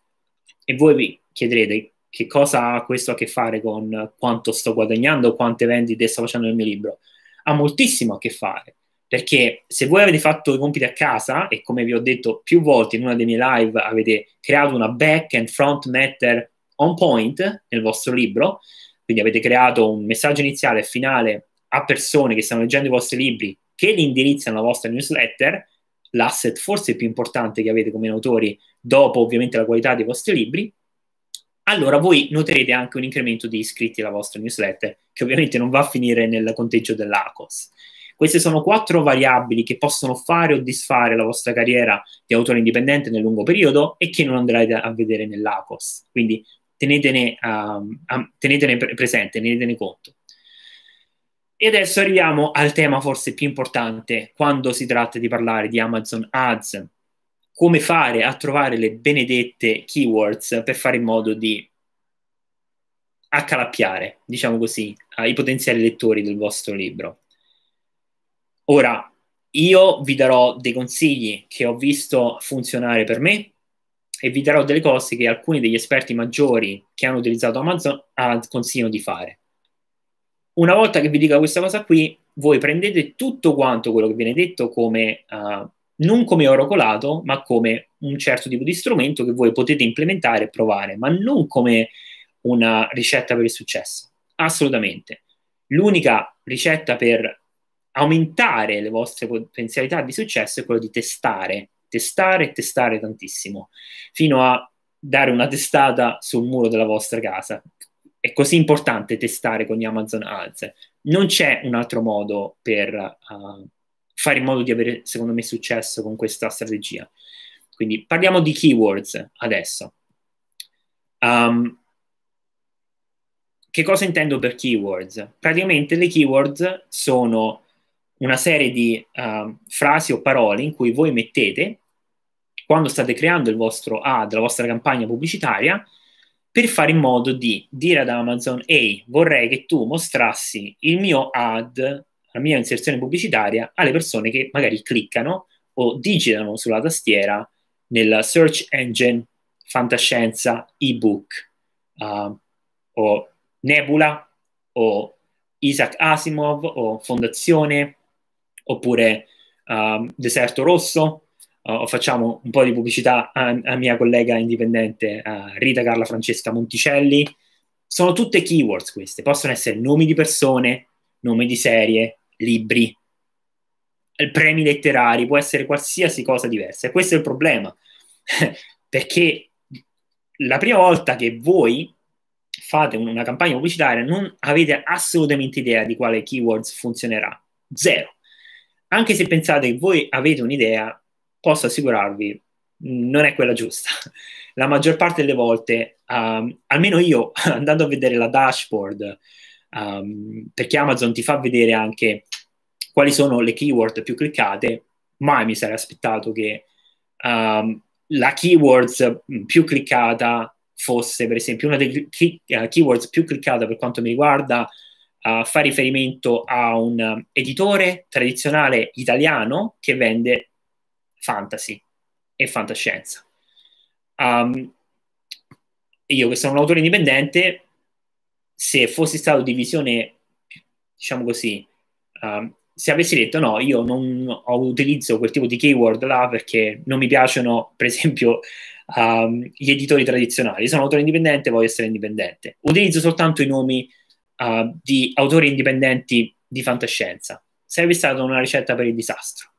E voi vi chiederete che cosa ha questo a che fare con quanto sto guadagnando, quante vendite sto facendo nel mio libro? Ha moltissimo a che fare, perché se voi avete fatto i compiti a casa, e come vi ho detto più volte in una delle mie live, avete creato una back and front matter on point nel vostro libro, quindi avete creato un messaggio iniziale e finale a persone che stanno leggendo i vostri libri, che li indirizzano alla vostra newsletter, l'asset forse più importante che avete come autori, dopo ovviamente la qualità dei vostri libri, allora voi noterete anche un incremento di iscritti alla vostra newsletter, che ovviamente non va a finire nel conteggio dell'ACOS. Queste sono quattro variabili che possono fare o disfare la vostra carriera di autore indipendente nel lungo periodo e che non andrete a vedere nell'ACOS. Quindi tenetene, um, tenetene presente, tenetene conto. E adesso arriviamo al tema forse più importante quando si tratta di parlare di Amazon Ads come fare a trovare le benedette keywords per fare in modo di accalappiare, diciamo così, eh, i potenziali lettori del vostro libro. Ora, io vi darò dei consigli che ho visto funzionare per me e vi darò delle cose che alcuni degli esperti maggiori che hanno utilizzato Amazon consigliano di fare. Una volta che vi dico questa cosa qui, voi prendete tutto quanto quello che viene detto come uh, non come oro colato, ma come un certo tipo di strumento che voi potete implementare e provare, ma non come una ricetta per il successo. Assolutamente. L'unica ricetta per aumentare le vostre potenzialità di successo è quella di testare, testare e testare tantissimo, fino a dare una testata sul muro della vostra casa. È così importante testare con gli Amazon Ads. Non c'è un altro modo per... Uh, fare in modo di avere, secondo me, successo con questa strategia. Quindi parliamo di keywords adesso. Um, che cosa intendo per keywords? Praticamente le keywords sono una serie di uh, frasi o parole in cui voi mettete quando state creando il vostro ad, la vostra campagna pubblicitaria, per fare in modo di dire ad Amazon, ehi, vorrei che tu mostrassi il mio ad la mia inserzione pubblicitaria alle persone che magari cliccano o digitano sulla tastiera nella search engine fantascienza ebook uh, o Nebula o Isaac Asimov o Fondazione oppure uh, Deserto Rosso o uh, facciamo un po' di pubblicità a, a mia collega indipendente uh, Rita Carla Francesca Monticelli sono tutte keywords queste possono essere nomi di persone nomi di serie libri, premi letterari, può essere qualsiasi cosa diversa. E questo è il problema, perché la prima volta che voi fate una campagna pubblicitaria non avete assolutamente idea di quale keywords funzionerà. Zero. Anche se pensate che voi avete un'idea, posso assicurarvi, non è quella giusta. La maggior parte delle volte, um, almeno io, andando a vedere la dashboard um, perché Amazon ti fa vedere anche quali sono le keyword più cliccate, mai mi sarei aspettato che um, la keyword mm, più cliccata fosse, per esempio, una delle key, uh, keywords più cliccate per quanto mi riguarda uh, fa riferimento a un editore tradizionale italiano che vende fantasy e fantascienza. Um, io che sono un autore indipendente se fossi stato di visione, diciamo così, um, se avessi detto no, io non ho, utilizzo quel tipo di keyword là perché non mi piacciono, per esempio, um, gli editori tradizionali, sono autore indipendente, voglio essere indipendente. Utilizzo soltanto i nomi uh, di autori indipendenti di fantascienza. Sarebbe stata una ricetta per il disastro.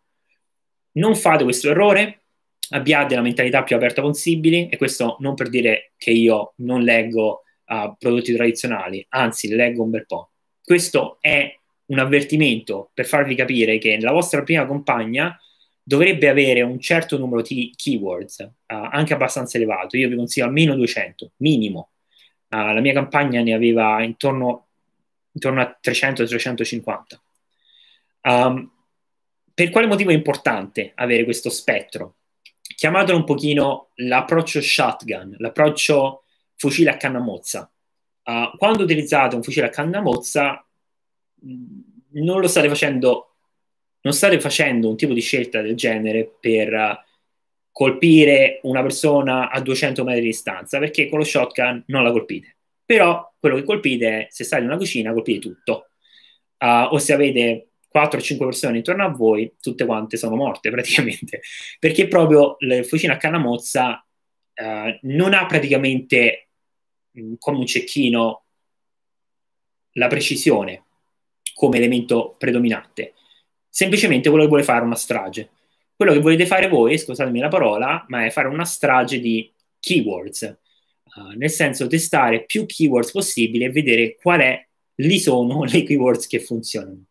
Non fate questo errore, abbiate la mentalità più aperta possibile, e questo non per dire che io non leggo a prodotti tradizionali, anzi leggo un bel po'. Questo è un avvertimento per farvi capire che la vostra prima compagna dovrebbe avere un certo numero di keywords, uh, anche abbastanza elevato, io vi consiglio almeno 200, minimo. Uh, la mia campagna ne aveva intorno, intorno a 300-350. Um, ehm, per quale motivo è importante avere questo spettro? Chiamatelo un pochino l'approccio shotgun, l'approccio fucile a canna mozza. Uh, ah, quando utilizzate un fucile a canna mozza, mm, non lo state facendo, non state facendo un tipo di scelta del genere per ah, colpire una persona a 200 metri di distanza, perché con lo shotgun non la colpite. Però quello che colpite è, se state in una cucina, colpite tutto. Uh, o se avete 4 o 5 persone intorno a voi, tutte quante sono morte praticamente, perché proprio il fucile a canna mozza non ha praticamente Mm, come un cecchino la precisione come elemento predominante, semplicemente quello che vuole fare una strage. Quello che volete fare voi, scusatemi la parola, ma è fare una strage di keywords, uh, nel senso testare più keywords possibile e vedere quali è, sono le keywords che funzionano.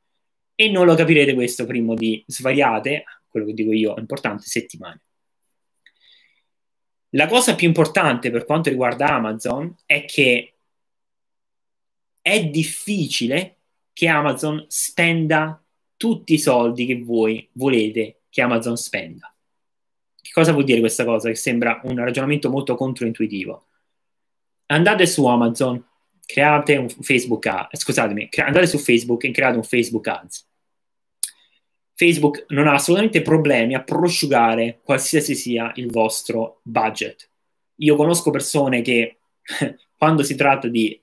E non lo capirete questo prima di svariate, quello che dico io è importante, settimane. La cosa più importante per quanto riguarda Amazon è che è difficile che Amazon spenda tutti i soldi che voi volete che Amazon spenda. Che cosa vuol dire questa cosa? Che sembra un ragionamento molto controintuitivo. Andate su Amazon, create un Facebook, scusatemi, andate su Facebook e create un Facebook Ads Facebook non ha assolutamente problemi a prosciugare qualsiasi sia il vostro budget. Io conosco persone che quando si tratta di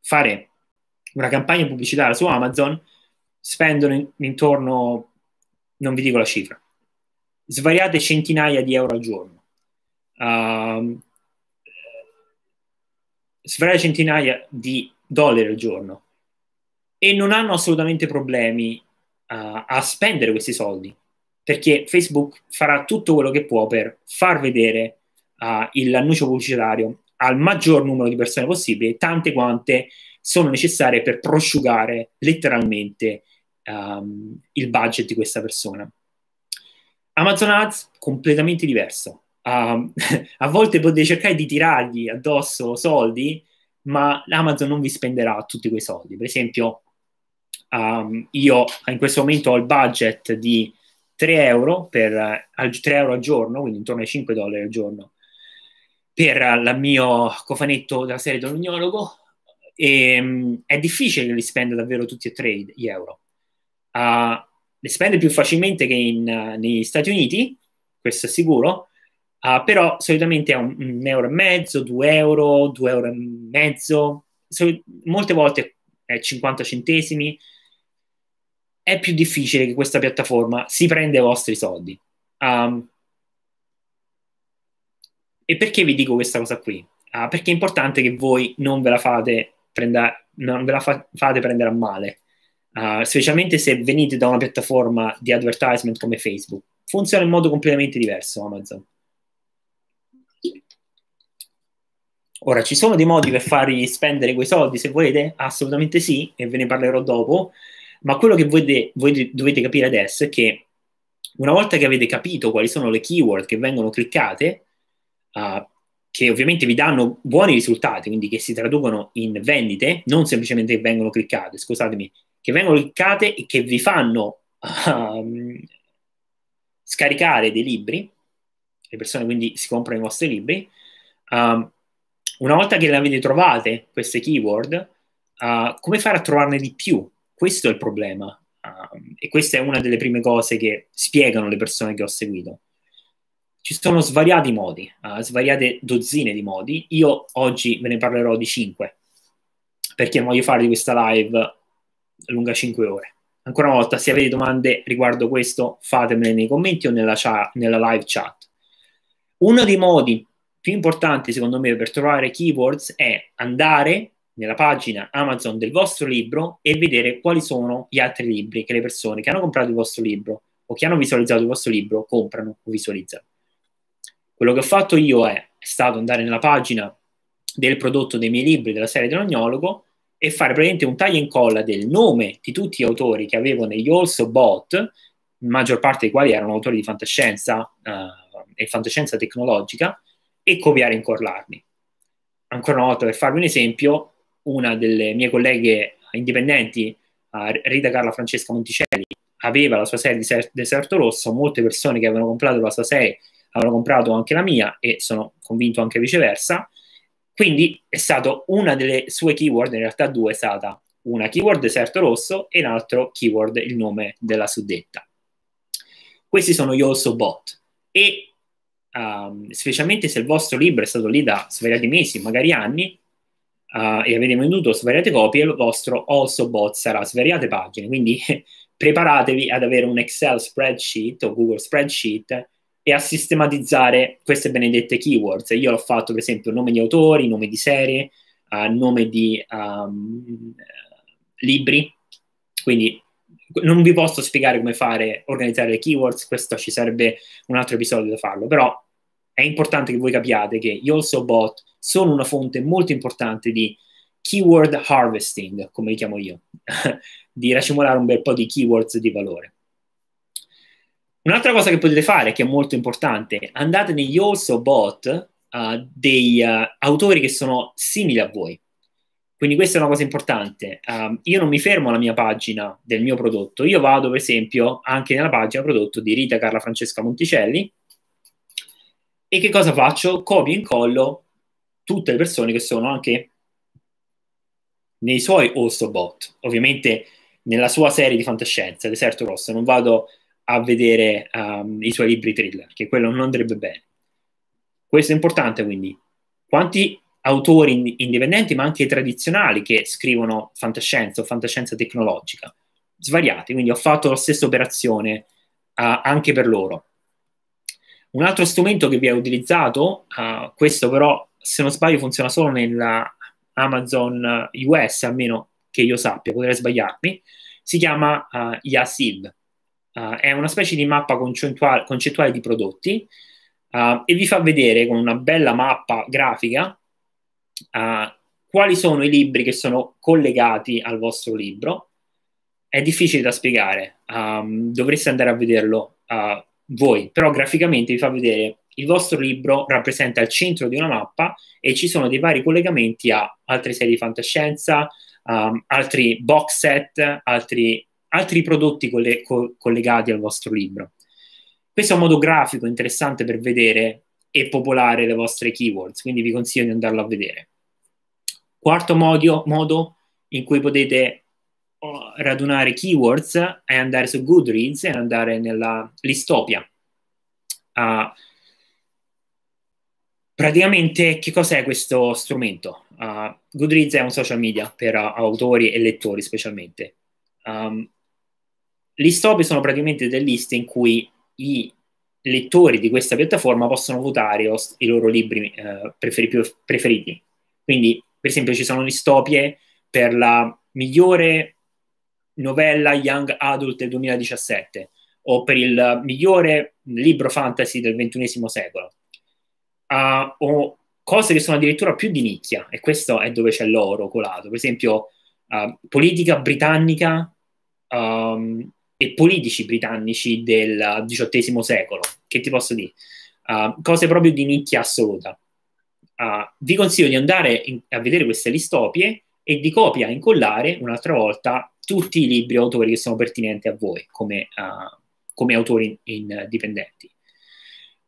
fare una campagna pubblicitaria su Amazon spendono in, intorno, non vi dico la cifra, svariate centinaia di euro al giorno. Uh, svariate centinaia di dollari al giorno e non hanno assolutamente problemi a, a spendere questi soldi perché Facebook farà tutto quello che può per far vedere uh, l'annuncio pubblicitario al maggior numero di persone possibile, tante quante sono necessarie per prosciugare letteralmente um, il budget di questa persona. Amazon Ads completamente diverso. Um, a volte potete cercare di tirargli addosso soldi, ma Amazon non vi spenderà tutti quei soldi. Per esempio, Um, io in questo momento ho il budget di 3 euro, per, 3 euro al giorno, quindi intorno ai 5 dollari al giorno, per il mio cofanetto della serie dell'ognologo. E, um, è difficile che li spenda davvero tutti e tre gli euro. Uh, li spende più facilmente che in, uh, negli Stati Uniti, questo è sicuro, uh, però solitamente è un, un, euro e mezzo, due euro, due euro e mezzo, so, molte volte è 50 centesimi, è più difficile che questa piattaforma si prenda i vostri soldi. Um, e perché vi dico questa cosa qui? Uh, perché è importante che voi non ve la fate, prenda, ve la fa, fate prendere a male, uh, specialmente se venite da una piattaforma di advertisement come Facebook. Funziona in modo completamente diverso Amazon. Ora, ci sono dei modi per fargli spendere quei soldi se volete? Assolutamente sì, e ve ne parlerò dopo. Ma quello che voi, de- voi dovete capire adesso è che una volta che avete capito quali sono le keyword che vengono cliccate, uh, che ovviamente vi danno buoni risultati, quindi che si traducono in vendite, non semplicemente che vengono cliccate, scusatemi, che vengono cliccate e che vi fanno um, scaricare dei libri, le persone quindi si comprano i vostri libri, um, una volta che le avete trovate, queste keyword, uh, come fare a trovarne di più? Questo è il problema. Um, e questa è una delle prime cose che spiegano le persone che ho seguito. Ci sono svariati modi, uh, svariate dozzine di modi. Io oggi ve ne parlerò di cinque, perché voglio fare di questa live lunga cinque ore. Ancora una volta, se avete domande riguardo questo, fatemele nei commenti o nella, chat, nella live chat. Uno dei modi più importanti, secondo me, per trovare keywords è andare nella pagina Amazon del vostro libro e vedere quali sono gli altri libri che le persone che hanno comprato il vostro libro o che hanno visualizzato il vostro libro comprano o visualizzano. Quello che ho fatto io è, è stato andare nella pagina del prodotto dei miei libri della serie dell'ognologo e fare praticamente un taglio e incolla del nome di tutti gli autori che avevo negli also bot, maggior parte dei quali erano autori di fantascienza uh, e fantascienza tecnologica, e copiare e incollarli. Ancora una volta, per farvi un esempio, una delle mie colleghe indipendenti, Rita Carla Francesca Monticelli, aveva la sua serie di Deserto Rosso, molte persone che avevano comprato la sua serie avevano comprato anche la mia e sono convinto anche viceversa. Quindi è stata una delle sue keyword, in realtà due, è stata una keyword Deserto Rosso e l'altro keyword il nome della suddetta. Questi sono gli also bot e um, specialmente se il vostro libro è stato lì da svariati mesi, magari anni, uh, e avete venduto svariate copie, il vostro also bot sarà svariate pagine, quindi preparatevi ad avere un Excel spreadsheet o Google spreadsheet e a sistematizzare queste benedette keywords. Io l'ho fatto per esempio nome di autori, nome di serie, uh, nome di um, libri, quindi non vi posso spiegare come fare, organizzare le keywords, questo ci sarebbe un altro episodio da farlo, però è importante che voi capiate che gli AlsoBot sono una fonte molto importante di keyword harvesting, come li chiamo io, di racimolare un bel po' di keywords di valore. Un'altra cosa che potete fare, che è molto importante, andate negli AlsoBot uh, dei uh, autori che sono simili a voi. Quindi questa è una cosa importante. Um, io non mi fermo alla mia pagina del mio prodotto, io vado per esempio anche nella pagina prodotto di Rita Carla Francesca Monticelli e che cosa faccio? Copio e incollo tutte le persone che sono anche nei suoi also bot. Ovviamente nella sua serie di fantascienza, Deserto Rosso, non vado a vedere um, i suoi libri thriller, che quello non andrebbe bene. Questo è importante quindi. Quanti autori indipendenti, ma anche tradizionali, che scrivono fantascienza o fantascienza tecnologica, svariati, quindi ho fatto la stessa operazione uh, anche per loro. Un altro strumento che vi è utilizzato, uh, questo però se non sbaglio funziona solo nella Amazon eh, US, almeno che io sappia, potrei sbagliarmi, si chiama uh, YASID. Uh, è una specie di mappa concettuale, concettuale di prodotti uh, e vi fa vedere con una bella mappa grafica quali sono i libri che sono collegati al vostro libro. È difficile da spiegare, um, dovreste andare a vederlo voi, però graficamente vi fa vedere il vostro libro rappresenta il centro di una mappa e ci sono dei vari collegamenti a altre serie di fantascienza, um, altri box set, altri, altri prodotti coll- co- collegati al vostro libro. Questo è un modo grafico interessante per vedere e popolare le vostre keywords, quindi vi consiglio di andarlo a vedere. Quarto modo, modo in cui potete radunare keywords e andare su Goodreads e andare nella listopia. Uh, praticamente che cos'è questo strumento? Uh, Goodreads è un social media per uh, autori e lettori specialmente. Um, ehm, listopie sono praticamente delle liste in cui i lettori di questa piattaforma possono votare i loro libri eh, preferi preferiti. Quindi, per esempio, ci sono listopie per la migliore novella Young Adult del 2017 o per il migliore libro fantasy del XXI secolo. Uh, o cose che sono addirittura più di nicchia, e questo è dove c'è l'oro colato. Per esempio, uh, politica britannica um, e politici britannici del XVIII secolo. Che ti posso dire? Uh, cose proprio di nicchia assoluta. vi consiglio di andare in, a vedere queste distopie e di copia e incollare un'altra volta tutti i libri autori che sono pertinenti a voi come, uh, come autori indipendenti. Eh,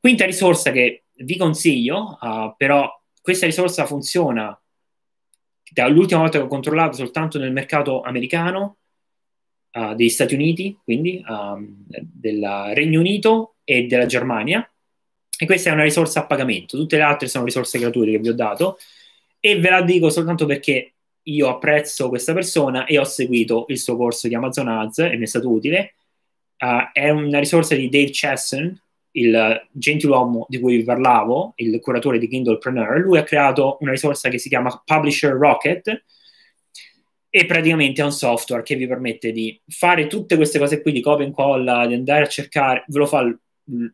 Quinta risorsa che vi consiglio, uh, però questa risorsa funziona dall'ultima volta che ho controllato soltanto nel mercato americano, uh, degli Stati Uniti, quindi um, del Regno Unito e della Germania. E questa è una risorsa a pagamento, tutte le altre sono risorse gratuite che vi ho dato e ve la dico soltanto perché io apprezzo questa persona e ho seguito il suo corso di Amazon Ads e mi è stato utile. Uh, è una risorsa di Dave Chesson, il gentiluomo di cui vi parlavo, il curatore di Kindlepreneur. Lui ha creato una risorsa che si chiama Publisher Rocket e praticamente è un software che vi permette di fare tutte queste cose qui di copia e incolla, di andare a cercare, ve lo fa il,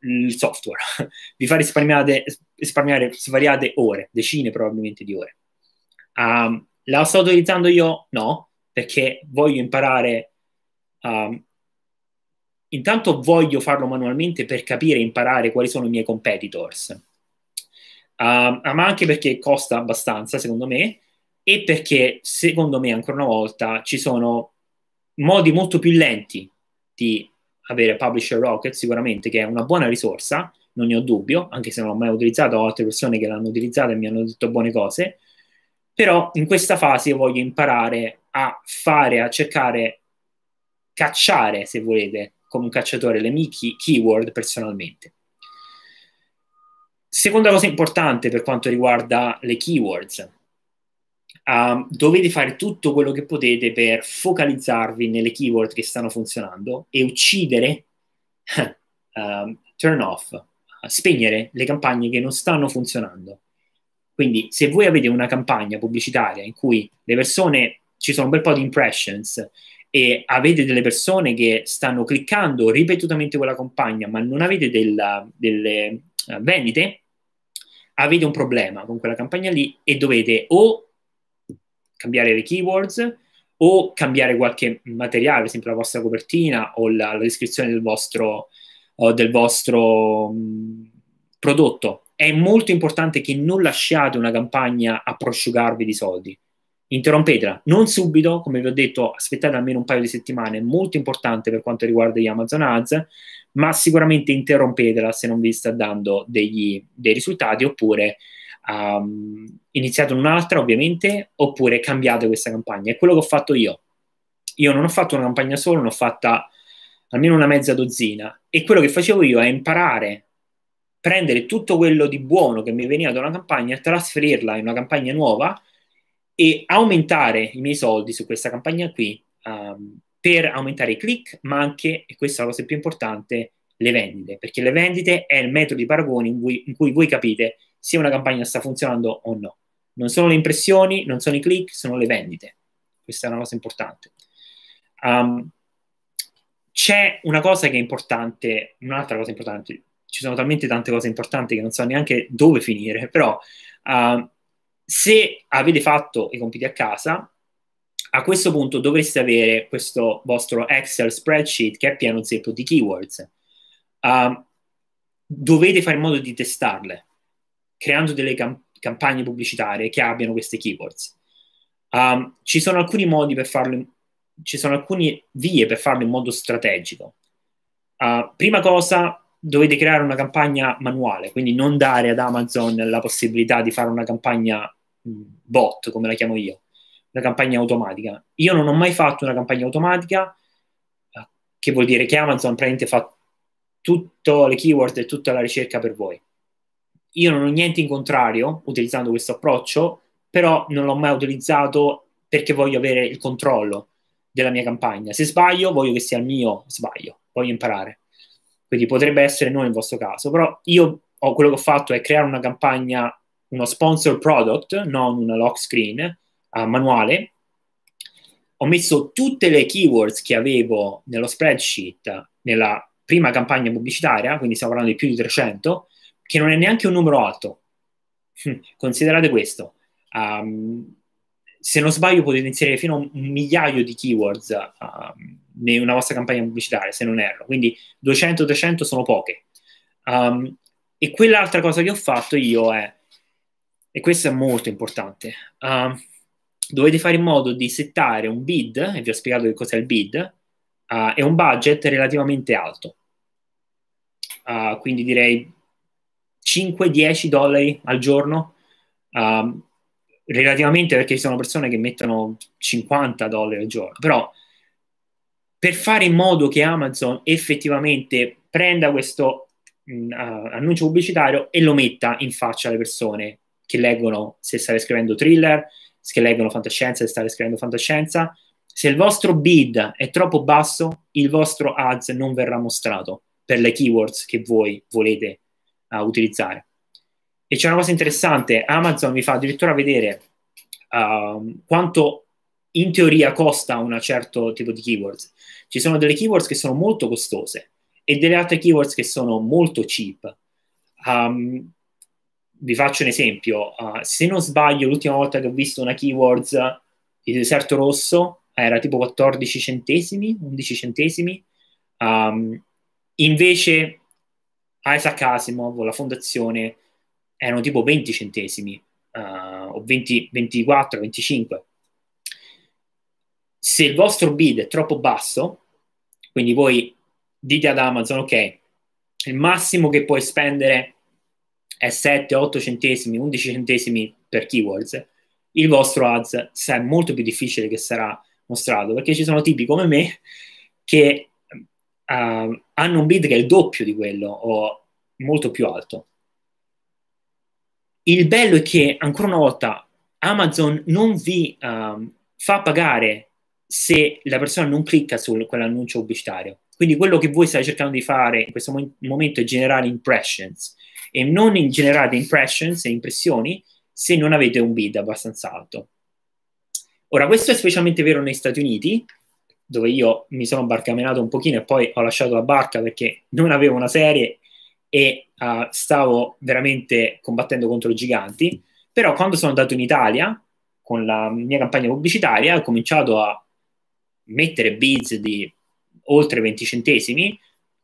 il software, vi fa risparmiare svariate ore, decine probabilmente di ore. Um, la sto utilizzando io? No, perché voglio imparare Um, intanto voglio farlo manualmente per capire e imparare quali sono i miei competitors, uh, ma anche perché costa abbastanza, secondo me, e perché, secondo me, ancora una volta, ci sono modi molto più lenti di avere Publisher Rocket, sicuramente, che è una buona risorsa, non ne ho dubbio, anche se non l'ho mai utilizzato, ho altre persone che l'hanno utilizzata e mi hanno detto buone cose, però in questa fase io voglio imparare a fare, a cercare, cacciare, se volete, come un cacciatore, le mie key- keyword personalmente. Seconda cosa importante per quanto riguarda le keywords, uh, dovete fare tutto quello che potete per focalizzarvi nelle keyword che stanno funzionando e uccidere, uh, turn off, uh, spegnere le campagne che non stanno funzionando. Quindi se voi avete una campagna pubblicitaria in cui le persone, ci sono un bel po' di impressions e avete delle persone che stanno cliccando ripetutamente quella campagna ma non avete della, delle eh, vendite, avete un problema con quella campagna lì e dovete o cambiare le keywords o cambiare qualche materiale, per esempio la vostra copertina o la, la descrizione del vostro, del vostro mh, mm, prodotto è molto importante che non lasciate una campagna a prosciugarvi di soldi. Interrompetela, non subito, come vi ho detto, aspettate almeno un paio di settimane, è molto importante per quanto riguarda gli Amazon Ads, ma sicuramente interrompetela se non vi sta dando degli, dei risultati, oppure um, iniziate un'altra, ovviamente, oppure cambiate questa campagna. È quello che ho fatto io. Io non ho fatto una campagna sola, ne ho fatta almeno una mezza dozzina, e quello che facevo io è imparare prendere tutto quello di buono che mi veniva da una campagna, trasferirla in una campagna nuova e aumentare i miei soldi su questa campagna qui um, per aumentare i click, ma anche, e questa è la cosa più importante, le vendite, perché le vendite è il metodo di paragone in cui, in cui voi capite se una campagna sta funzionando o no. Non sono le impressioni, non sono i click, sono le vendite. Questa è una cosa importante. Um, c'è una cosa che è importante, un'altra cosa importante, ci sono talmente tante cose importanti che non so neanche dove finire, però uh, se avete fatto i compiti a casa, a questo punto dovreste avere questo vostro Excel spreadsheet che è pieno zeppo di keywords. Uh, dovete fare in modo di testarle, creando delle camp- campagne pubblicitarie che abbiano queste keywords. Um, ci sono alcuni modi per farlo, in- ci sono alcune vie per farlo in modo strategico. Uh, prima cosa, dovete creare una campagna manuale, quindi non dare ad Amazon la possibilità di fare una campagna mm, bot, come la chiamo io, una campagna automatica. Io non ho mai fatto una campagna automatica, eh, che vuol dire che Amazon praticamente fa tutte le keyword e tutta la ricerca per voi. Io non ho niente in contrario utilizzando questo approccio, però non l'ho mai utilizzato perché voglio avere il controllo della mia campagna. Se sbaglio, voglio che sia il mio sbaglio, voglio imparare. Quindi potrebbe essere noi il vostro caso, però io ho, quello che ho fatto è creare una campagna, uno sponsor product, non una lock screen uh, manuale. Ho messo tutte le keywords che avevo nello spreadsheet, nella prima campagna pubblicitaria, quindi stiamo parlando di più di 300, che non è neanche un numero alto. Considerate questo. Um, se non sbaglio potete inserire fino a un migliaio di keywords uh, um, nella vostra campagna pubblicitaria, se non erro, quindi 200-300 sono poche. Um, e quell'altra cosa che ho fatto io è, e questo è molto importante, uh, dovete fare in modo di settare un bid, e vi ho spiegato che cos'è il bid, uh, e un budget relativamente alto. Uh, quindi direi 5-10 dollari al giorno. Um, relativamente perché ci sono persone che mettono 50 dollari al giorno, però per fare in modo che Amazon effettivamente prenda questo mh, mm, annuncio pubblicitario e lo metta in faccia alle persone che leggono, se state scrivendo thriller, che leggono fantascienza, se state scrivendo fantascienza, se il vostro bid è troppo basso, il vostro ads non verrà mostrato per le keywords che voi volete uh, utilizzare. E c'è una cosa interessante, Amazon vi fa addirittura vedere uh, quanto in teoria costa un certo tipo di keywords. Ci sono delle keywords che sono molto costose e delle altre keywords che sono molto cheap. Um, vi faccio un esempio, uh, se non sbaglio l'ultima volta che ho visto una keywords, il deserto rosso era tipo 14 centesimi, 11 centesimi, um, invece Isaac Asimov, la fondazione, erano tipo 20 centesimi uh, o 20, 24, 25. Se il vostro bid è troppo basso, quindi voi dite ad Amazon, ok, il massimo che puoi spendere è 7, 8 centesimi, 11 centesimi per keywords, il vostro ads è molto più difficile che sarà mostrato, perché ci sono tipi come me che uh, hanno un bid che è il doppio di quello o molto più alto. Il bello è che, ancora una volta, Amazon non vi um, fa pagare se la persona non clicca su quell'annuncio pubblicitario. Quindi quello che voi state cercando di fare in questo mo momento è generare impressions e non generate impressions e impressioni se non avete un bid abbastanza alto. Ora, questo è specialmente vero negli Stati Uniti, dove io mi sono barcamenato un pochino e poi ho lasciato la barca perché non avevo una serie e uh, stavo veramente combattendo contro i giganti, però quando sono andato in Italia con la mia campagna pubblicitaria ho cominciato a mettere bids di oltre 20 centesimi,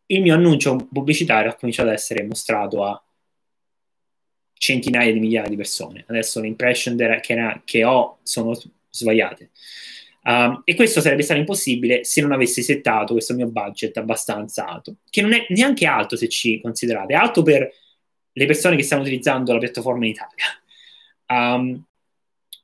il mio annuncio pubblicitario ha cominciato ad essere mostrato a centinaia di migliaia di persone. Adesso l'impression che, era, che ho sono sbagliate. Um, e questo sarebbe stato impossibile se non avessi settato questo mio budget abbastanza alto, che non è neanche alto se ci considerate, è alto per le persone che stanno utilizzando la piattaforma in Italia. Um,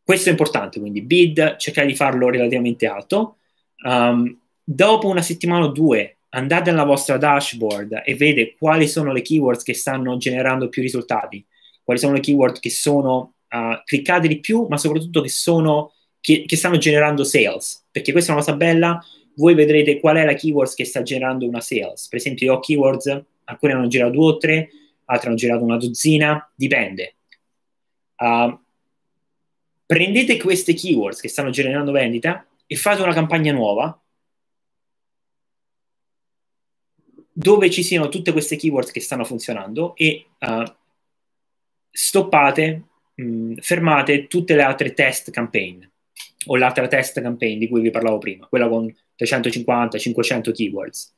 questo è importante, quindi bid, cercare di farlo relativamente alto. Um, dopo una settimana o due andate nella vostra dashboard e vede quali sono le keywords che stanno generando più risultati, quali sono le keyword che sono uh, cliccate di più, ma soprattutto che sono che, che, stanno generando sales, perché questa è una cosa bella, voi vedrete qual è la keywords che sta generando una sales. Per esempio io ho keywords, alcune hanno girato due o tre, altre hanno girato una dozzina, dipende. Uh, prendete queste keywords che stanno generando vendita e fate una campagna nuova dove ci siano tutte queste keywords che stanno funzionando e uh, stoppate, mh, mm, fermate tutte le altre test campaign o l'altra test campaign di cui vi parlavo prima, quella con 350-500 keywords.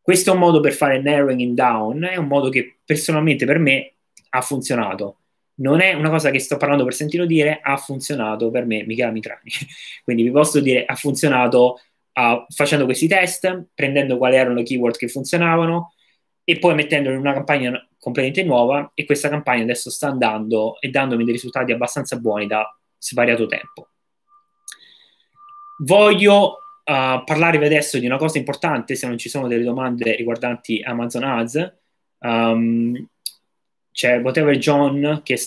Questo è un modo per fare narrowing in down, è un modo che personalmente per me ha funzionato. Non è una cosa che sto parlando per sentirlo dire, ha funzionato per me, Michela Mitrani. Quindi vi posso dire, ha funzionato uh, facendo questi test, prendendo quali erano le keyword che funzionavano e poi mettendolo in una campagna completamente nuova e questa campagna adesso sta andando e dandomi dei risultati abbastanza buoni da svariato tempo voglio Uh, parlarvi adesso di una cosa importante, se non ci sono delle domande riguardanti Amazon Ads, um, c'è Whatever John che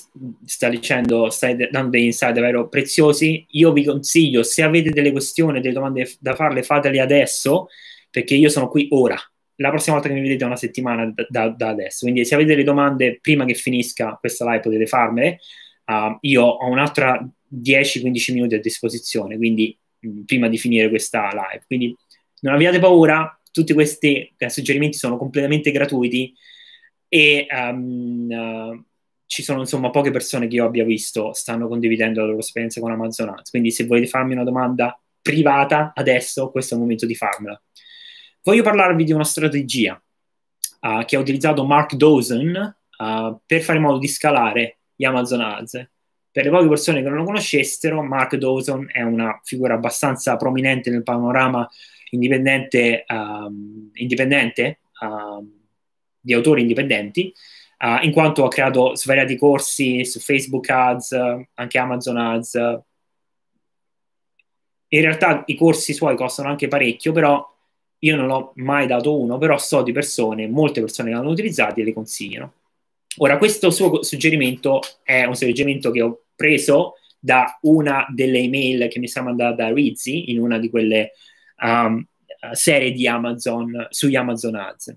sta dicendo, stai dando dei insight davvero preziosi. Io vi consiglio, se avete delle questioni, delle domande da farle, fatele adesso, perché io sono qui ora. La prossima volta che mi vedete è una settimana da, da, da adesso. Quindi se avete delle domande prima che finisca questa live potete farmele. Uh, io ho un'altra 10-15 minuti a disposizione, quindi prima di finire questa live. Quindi non abbiate paura, tutti questi eh, suggerimenti sono completamente gratuiti e um, uh, ci sono insomma poche persone che io abbia visto stanno condividendo la loro esperienza con Amazon Ads. Quindi se volete farmi una domanda privata adesso, questo è il momento di farmela. Voglio parlarvi di una strategia uh, che ha utilizzato Mark Dawson uh, per fare in modo di scalare gli Amazon Ads per le poche persone che non lo conoscessero, Mark Dawson è una figura abbastanza prominente nel panorama indipendente, um, indipendente um, di autori indipendenti, uh, in quanto ha creato svariati corsi su Facebook Ads, anche Amazon Ads. In realtà i corsi suoi costano anche parecchio, però io non ho mai dato uno, però so di persone, molte persone che l'hanno utilizzato e le consigliano. Ora, questo suo suggerimento è un suggerimento che ho preso da una delle email che mi sta mandata da Rizzi in una di quelle um, serie di Amazon sugli Amazon Ads.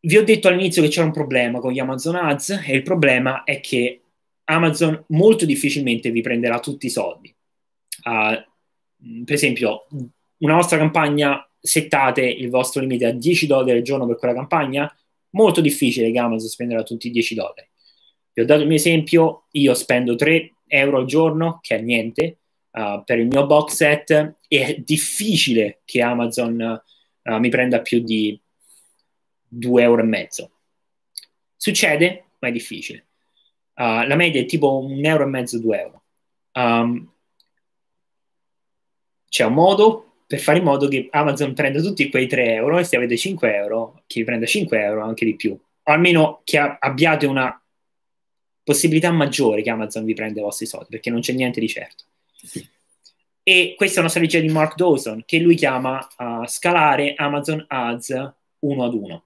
Vi ho detto all'inizio che c'era un problema con gli Amazon Ads e il problema è che Amazon molto difficilmente vi prenderà tutti i soldi. Uh, per esempio, una vostra campagna, settate il vostro limite a 10 dollari al giorno per quella campagna, molto difficile che Amazon spenderà tutti i 10 dollari. Vi ho dato il mio esempio, io spendo 3 euro al giorno, che è niente, uh, per il mio box set e è difficile che Amazon uh, mi prenda più di 2 euro e mezzo. Succede, ma è difficile. Uh, la media è tipo 1 euro e mezzo, 2 euro. Um, c'è un modo per fare in modo che Amazon prenda tutti quei 3 euro e se avete 5 euro, chi prenda 5 euro anche di più. O almeno che abbiate una possibilità maggiore che Amazon vi prenda i vostri soldi, perché non c'è niente di certo. E questa è una strategia di Mark Dawson, che lui chiama uh, scalare Amazon Ads uno ad uno.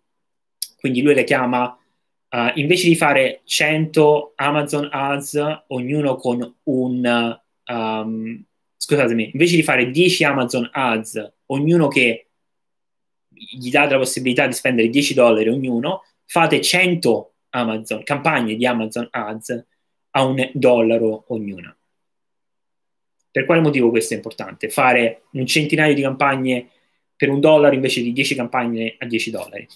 Quindi lui le chiama, uh, invece di fare 100 Amazon Ads, ognuno con un... Um, scusatemi, invece di fare 10 Amazon Ads, ognuno che gli dà la possibilità di spendere 10 dollari ognuno, fate 100 Amazon, campagne di Amazon Ads a un dollaro ognuna. Per quale motivo questo è importante? Fare un centinaio di campagne per un dollaro invece di 10 campagne a 10 dollari.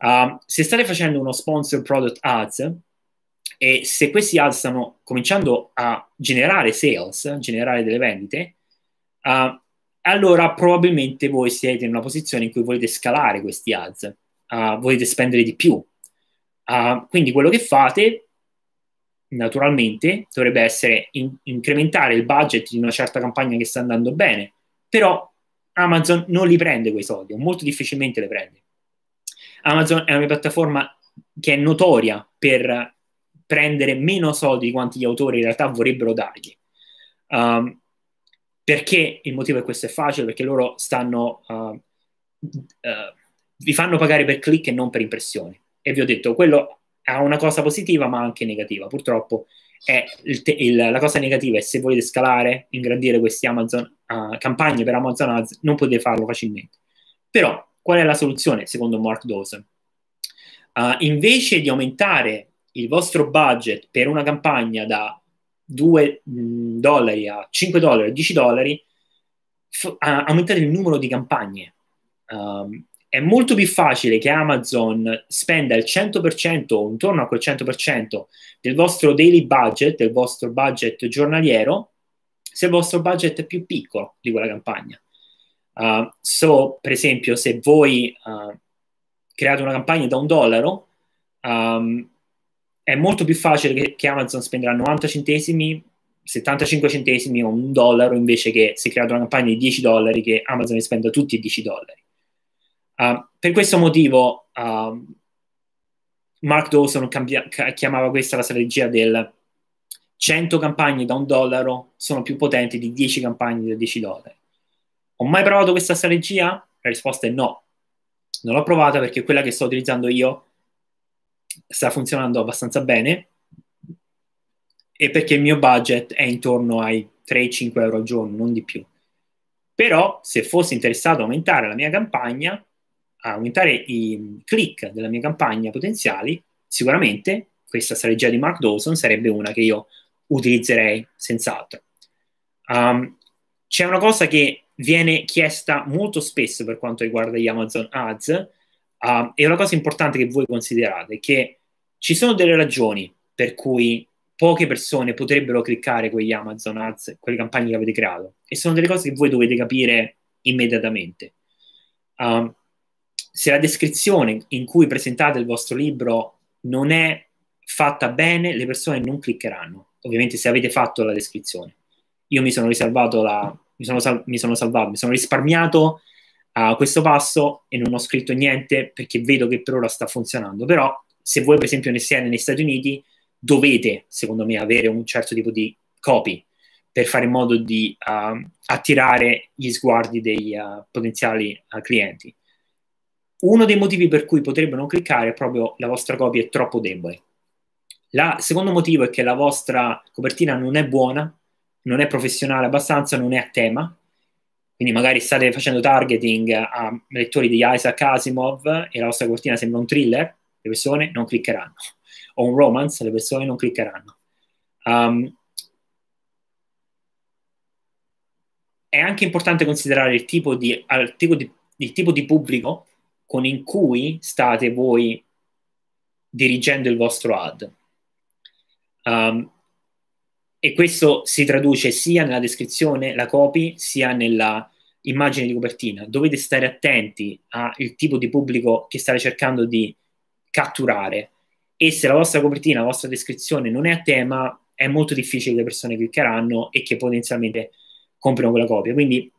Uh, se state facendo uno sponsor product ads e se questi ads stanno cominciando a generare sales, generare delle vendite, uh, allora probabilmente voi siete in una posizione in cui volete scalare questi ads, uh, volete spendere di più Uh, quindi quello che fate naturalmente dovrebbe essere in incrementare il budget di una certa campagna che sta andando bene, però Amazon non li prende quei soldi, o molto difficilmente li prende. Amazon è una piattaforma che è notoria per prendere meno soldi di quanti gli autori in realtà vorrebbero dargli. Um, perché il motivo è questo è facile? Perché loro stanno, uh, uh, vi fanno pagare per click e non per impressione e vi ho detto, quello ha una cosa positiva ma anche negativa. Purtroppo il te- il, la cosa negativa è se volete scalare, ingrandire queste Amazon, uh, campagne per Amazon Ads, non potete farlo facilmente. Però qual è la soluzione secondo Mark Dawson? Uh, invece di aumentare il vostro budget per una campagna da 2 mm, dollari a 5 dollari, a 10 dollari, f- uh, aumentate il numero di campagne. Um, è molto più facile che Amazon spenda il 100% o intorno a quel 100% del vostro daily budget, del vostro budget giornaliero, se il vostro budget è più piccolo di quella campagna. Uh, so, per esempio, se voi uh, create una campagna da un dollaro, um, è molto più facile che, che, Amazon spenderà 90 centesimi, 75 centesimi o un dollaro invece che se create una campagna di 10 dollari che Amazon spenda tutti i 10 dollari. Uh, per questo motivo uh, Mark Dawson cambia- chiamava questa la strategia del 100 campagne da un dollaro sono più potenti di 10 campagne da 10 dollari. Ho mai provato questa strategia? La risposta è no. Non l'ho provata perché quella che sto utilizzando io sta funzionando abbastanza bene e perché il mio budget è intorno ai 3-5 euro al giorno, non di più. Però se fossi interessato a aumentare la mia campagna, aumentare i click della mia campagna potenziali, sicuramente questa strategia di Mark Dawson sarebbe una che io utilizzerei senz'altro. Um, c'è una cosa che viene chiesta molto spesso per quanto riguarda gli Amazon Ads uh, e una cosa importante che voi considerate che ci sono delle ragioni per cui poche persone potrebbero cliccare quegli Amazon Ads, quelle campagne che avete creato e sono delle cose che voi dovete capire immediatamente. Um, se la descrizione in cui presentate il vostro libro non è fatta bene, le persone non cliccheranno. Ovviamente se avete fatto la descrizione. Io mi sono riservato la... mi sono, sal, mi sono salvato, mi sono risparmiato a uh, questo passo e non ho scritto niente perché vedo che per ora sta funzionando. Però se voi per esempio ne siete negli Stati Uniti, dovete, secondo me, avere un certo tipo di copy per fare in modo di uh, attirare gli sguardi dei uh, potenziali uh, clienti. Uno dei motivi per cui potrebbero non cliccare è proprio la vostra copia è troppo debole. Il secondo motivo è che la vostra copertina non è buona, non è professionale abbastanza, non è a tema, quindi magari state facendo targeting a lettori di Isaac Asimov e la vostra copertina sembra un thriller, le persone non cliccheranno, o un romance, le persone non cliccheranno. Um, è anche importante considerare il tipo di, il tipo di, il tipo di pubblico con in cui state voi dirigendo il vostro ad. Um, e questo si traduce sia nella descrizione, la copy, sia nella immagine di copertina. Dovete stare attenti al tipo di pubblico che state cercando di catturare. E se la vostra copertina, la vostra descrizione non è a tema, è molto difficile che le persone cliccheranno e che potenzialmente comprino quella copia. Quindi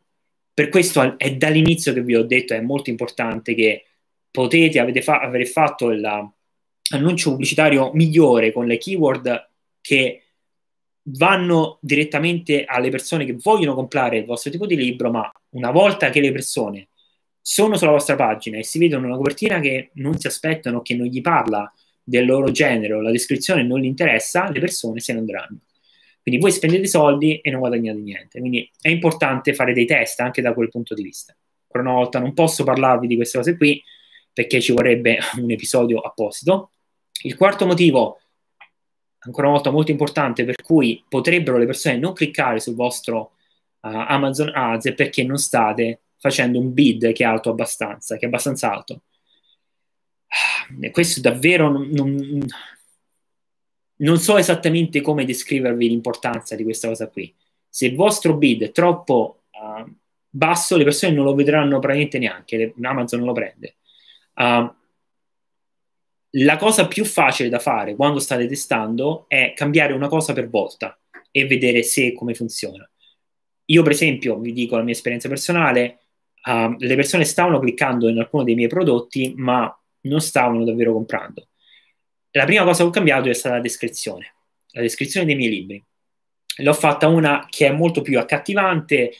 per questo è dall'inizio che vi ho detto, è molto importante che potete avere fa fatto l'annuncio pubblicitario migliore con le keyword che vanno direttamente alle persone che vogliono comprare il vostro tipo di libro, ma una volta che le persone sono sulla vostra pagina e si vedono una copertina che non si aspettano, che non gli parla del loro genere o la descrizione non gli interessa, le persone se ne andranno. Quindi voi spendete soldi e non guadagnate niente. Quindi è importante fare dei test anche da quel punto di vista. Per una volta non posso parlarvi di queste cose qui perché ci vorrebbe un episodio apposito. Il quarto motivo, ancora una volta molto importante, per cui potrebbero le persone non cliccare sul vostro uh, Amazon Ads è perché non state facendo un bid che è alto abbastanza, che è abbastanza alto. Ah, questo davvero non, non, non so esattamente come descrivervi l'importanza di questa cosa qui. Se il vostro bid è troppo uh, basso, le persone non lo vedranno praticamente neanche, le, Amazon non lo prende. Uh, la cosa più facile da fare quando state testando è cambiare una cosa per volta e vedere se e come funziona. Io, per esempio, vi dico la mia esperienza personale, uh, le persone stavano cliccando in alcuni dei miei prodotti, ma non stavano davvero comprando la prima cosa che ho cambiato è stata la descrizione, la descrizione dei miei libri. L'ho fatta una che è molto più accattivante,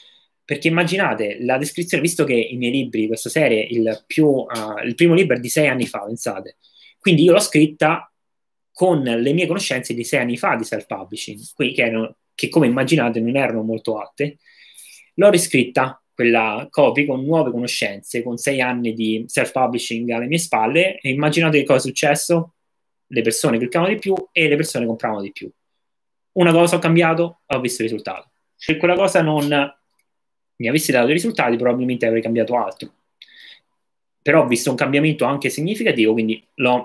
perché immaginate la descrizione, visto che i miei libri questa serie, il, più, uh, il primo libro è di sei anni fa, pensate, quindi io l'ho scritta con le mie conoscenze di sei anni fa di self-publishing, che, erano, che come immaginate non erano molto alte, l'ho riscritta quella copy con nuove conoscenze, con sei anni di self-publishing alle mie spalle, e immaginate che cosa è successo? le persone cliccavano di più e le persone compravano di più. Una cosa ho cambiato, ho visto il risultato. Se quella cosa non mi avesse dato i risultati, probabilmente avrei cambiato altro. Però ho visto un cambiamento anche significativo, quindi uh,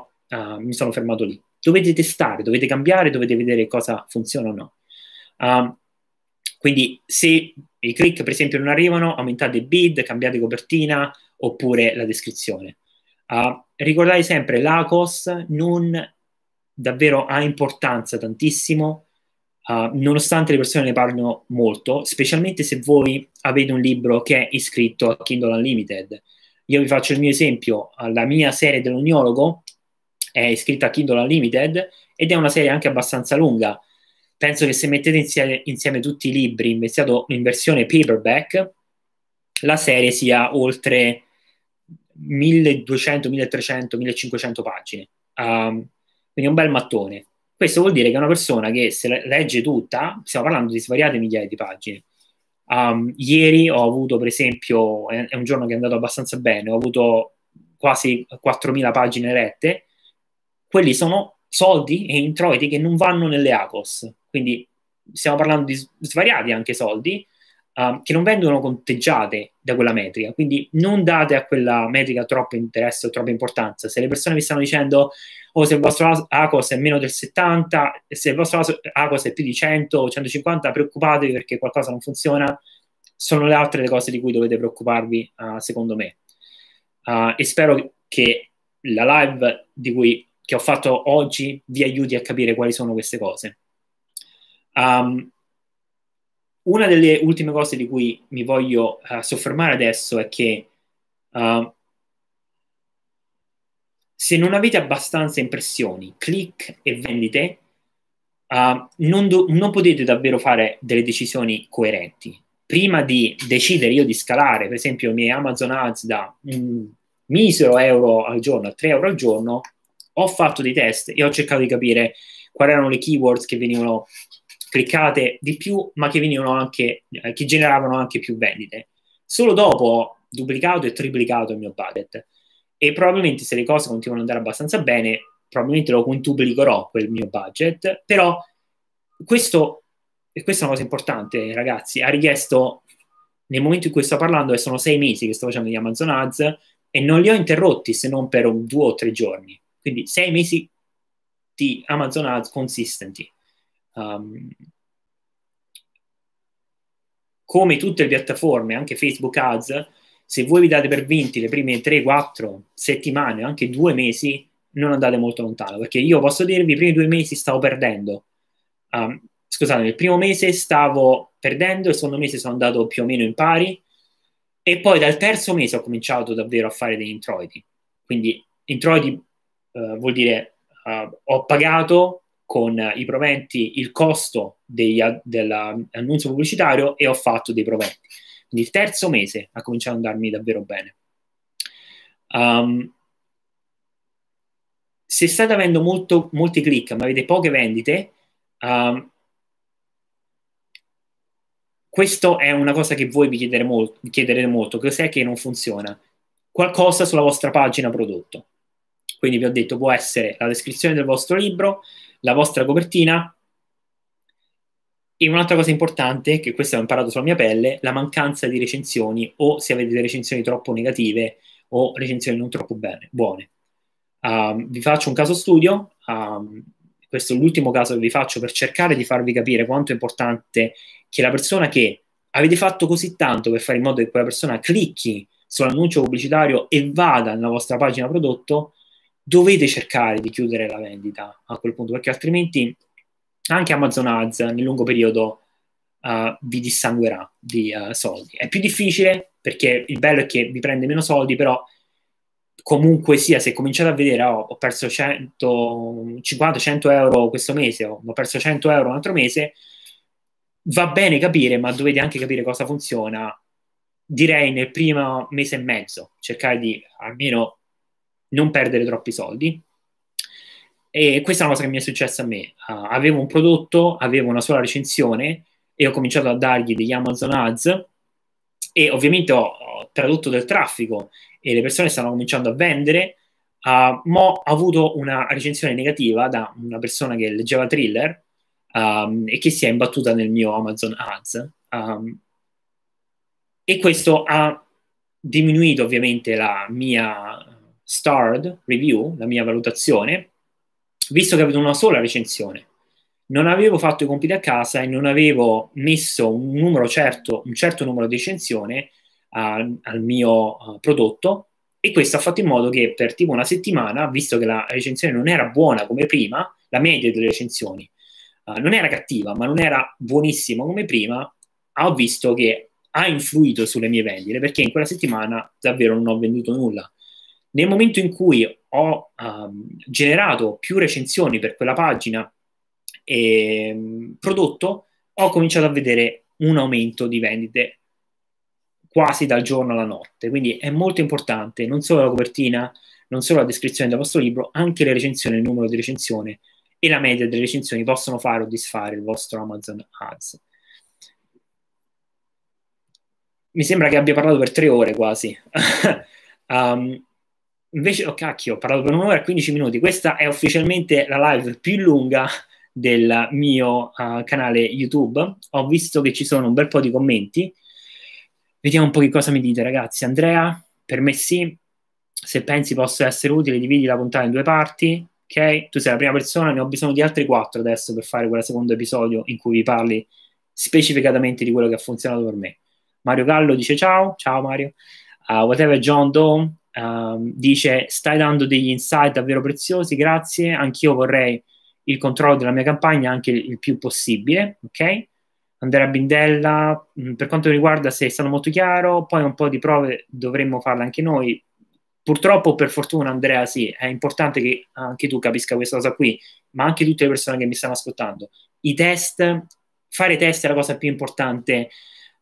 mi sono fermato lì. Dovete testare, dovete cambiare, dovete vedere cosa funziona o no. Uh, quindi se i click per esempio non arrivano, aumentate il bid, cambiate copertina oppure la descrizione. Uh, ricordate sempre, l'ACOS non davvero ha importanza tantissimo, uh, nonostante le persone ne parlino molto, specialmente se voi avete un libro che è iscritto a Kindle Unlimited. Io vi faccio il mio esempio, la mia serie dell'ognologo è iscritta a Kindle Unlimited ed è una serie anche abbastanza lunga. Penso che se mettete insieme, insieme tutti i libri in versione paperback, la serie sia oltre 1200, 1300, 1500 pagine. Um, quindi un bel mattone. Questo vuol dire che una persona che se legge tutta, stiamo parlando di svariate migliaia di pagine. Um, ieri ho avuto, per esempio, è, è un giorno che è andato abbastanza bene, ho avuto quasi 4.000 pagine rette, quelli sono soldi e introiti che non vanno nelle ACOS, quindi stiamo parlando di svariati anche soldi, Ehm, che non vengono conteggiate da quella metrica, quindi non date a quella metrica troppo interesse o troppa importanza. Se le persone vi stanno dicendo oh, se il vostro ACOS è meno del 70, se il vostro ACOS è più di 100 o 150, preoccupatevi perché qualcosa non funziona, sono le altre le cose di cui dovete preoccuparvi, uh, secondo me. Uh, e spero che la live di cui, che ho fatto oggi vi aiuti a capire quali sono queste cose. Um, una delle ultime cose di cui mi voglio uh, soffermare adesso è che uh, se non avete abbastanza impressioni, click e vendite, uh, non, do- non potete davvero fare delle decisioni coerenti. Prima di decidere io di scalare, per esempio, i miei Amazon Ads da un mm, misero euro al giorno a 3 euro al giorno, ho fatto dei test e ho cercato di capire quali erano le keywords che venivano cliccate di più, ma che, venivano anche, eh, che generavano anche più vendite. Solo dopo ho duplicato e triplicato il mio budget e probabilmente se le cose continuano ad andare abbastanza bene, probabilmente lo quintuplicherò quel mio budget, però questo, e questa è una cosa importante ragazzi, ha richiesto nel momento in cui sto parlando, e sono sei mesi che sto facendo gli Amazon Ads, e non li ho interrotti se non per un, due o tre giorni. Quindi sei mesi di Amazon Ads consistenti um, come tutte le piattaforme, anche Facebook Ads, se voi vi date per vinti le prime 3, 4 settimane, anche due mesi, non andate molto lontano, perché io posso dirvi, i primi due mesi stavo perdendo. Um, scusate, il primo mese stavo perdendo, il secondo mese sono andato più o meno in pari, e poi dal terzo mese ho cominciato davvero a fare degli introiti. Quindi introiti uh, vuol dire uh, ho pagato con i proventi il costo dell'annuncio pubblicitario e ho fatto dei proventi. Quindi il terzo mese ha cominciato ad andarmi davvero bene. Um, se state avendo molto, molti click ma avete poche vendite, um, ehm, questa è una cosa che voi vi chiedere molto, chiederete molto, cos'è che non funziona? Qualcosa sulla vostra pagina prodotto. Quindi vi ho detto, può essere la descrizione del vostro libro, la vostra copertina e un'altra cosa importante, che questo ho imparato sulla mia pelle, la mancanza di recensioni o se avete delle recensioni troppo negative o recensioni non troppo bene, buone. Um, vi faccio un caso studio, um, questo è l'ultimo caso che vi faccio per cercare di farvi capire quanto è importante che la persona che avete fatto così tanto per fare in modo che quella persona clicchi sull'annuncio pubblicitario e vada nella vostra pagina prodotto, dovete cercare di chiudere la vendita a quel punto, perché altrimenti anche Amazon Ads nel lungo periodo uh, vi dissanguerà di uh, soldi. È più difficile perché il bello è che vi prende meno soldi, però comunque sia, se cominciate a vedere oh, ho perso 50-100 euro questo mese, oh, ho perso 100 euro un altro mese, va bene capire, ma dovete anche capire cosa funziona, direi nel primo mese e mezzo, cercare di almeno non perdere troppi soldi. E questa è una cosa che mi è successa a me. Uh, avevo un prodotto, avevo una sola recensione e ho cominciato a dargli degli Amazon Ads e ovviamente ho, ho tradotto del traffico e le persone stanno cominciando a vendere. Uh, ah, ma ho avuto una recensione negativa da una persona che leggeva thriller um, e che si è imbattuta nel mio Amazon Ads. Um, e questo ha diminuito ovviamente la mia starred review, la mia valutazione, visto che avevo una sola recensione, non avevo fatto i compiti a casa e non avevo messo un numero certo, un certo numero di recensione al, al mio uh, prodotto e questo ha fatto in modo che per tipo una settimana, visto che la recensione non era buona come prima, la media delle recensioni uh, non era cattiva, ma non era buonissima come prima, ho visto che ha influito sulle mie vendite perché in quella settimana davvero non ho venduto nulla. Nel momento in cui ho um, generato più recensioni per quella pagina e um, prodotto, ho cominciato a vedere un aumento di vendite quasi dal giorno alla notte. Quindi è molto importante non solo la copertina, non solo la descrizione del vostro libro, anche le recensioni, il numero di recensioni e la media delle recensioni possono fare o disfare il vostro Amazon Ads. Mi sembra che abbia parlato per tre ore quasi. um, invece, oh cacchio, ho parlato per un'ora e 15 minuti, questa è ufficialmente la live più lunga del mio uh, canale YouTube. Ho visto che ci sono un bel po' di commenti. Vediamo un po' che cosa mi dite, ragazzi. Andrea, per me sì. Se pensi possa essere utile, dividi la puntata in due parti. Ok? Tu sei la prima persona, ne ho bisogno di altri quattro adesso per fare quel secondo episodio in cui vi parli specificatamente di quello che ha funzionato per me. Mario Gallo dice ciao, ciao Mario. Uh, whatever John Dome, um, dice stai dando degli insight davvero preziosi, grazie, anch'io vorrei il controllo della mia campagna anche il, il più possibile, ok? Andrea Bindella, mh, mm, per quanto mi riguarda sei stato molto chiaro, poi un po' di prove dovremmo farle anche noi. Purtroppo, per fortuna, Andrea, sì, è importante che anche tu capisca questa cosa qui, ma anche tutte le persone che mi stanno ascoltando. I test, fare test è la cosa più importante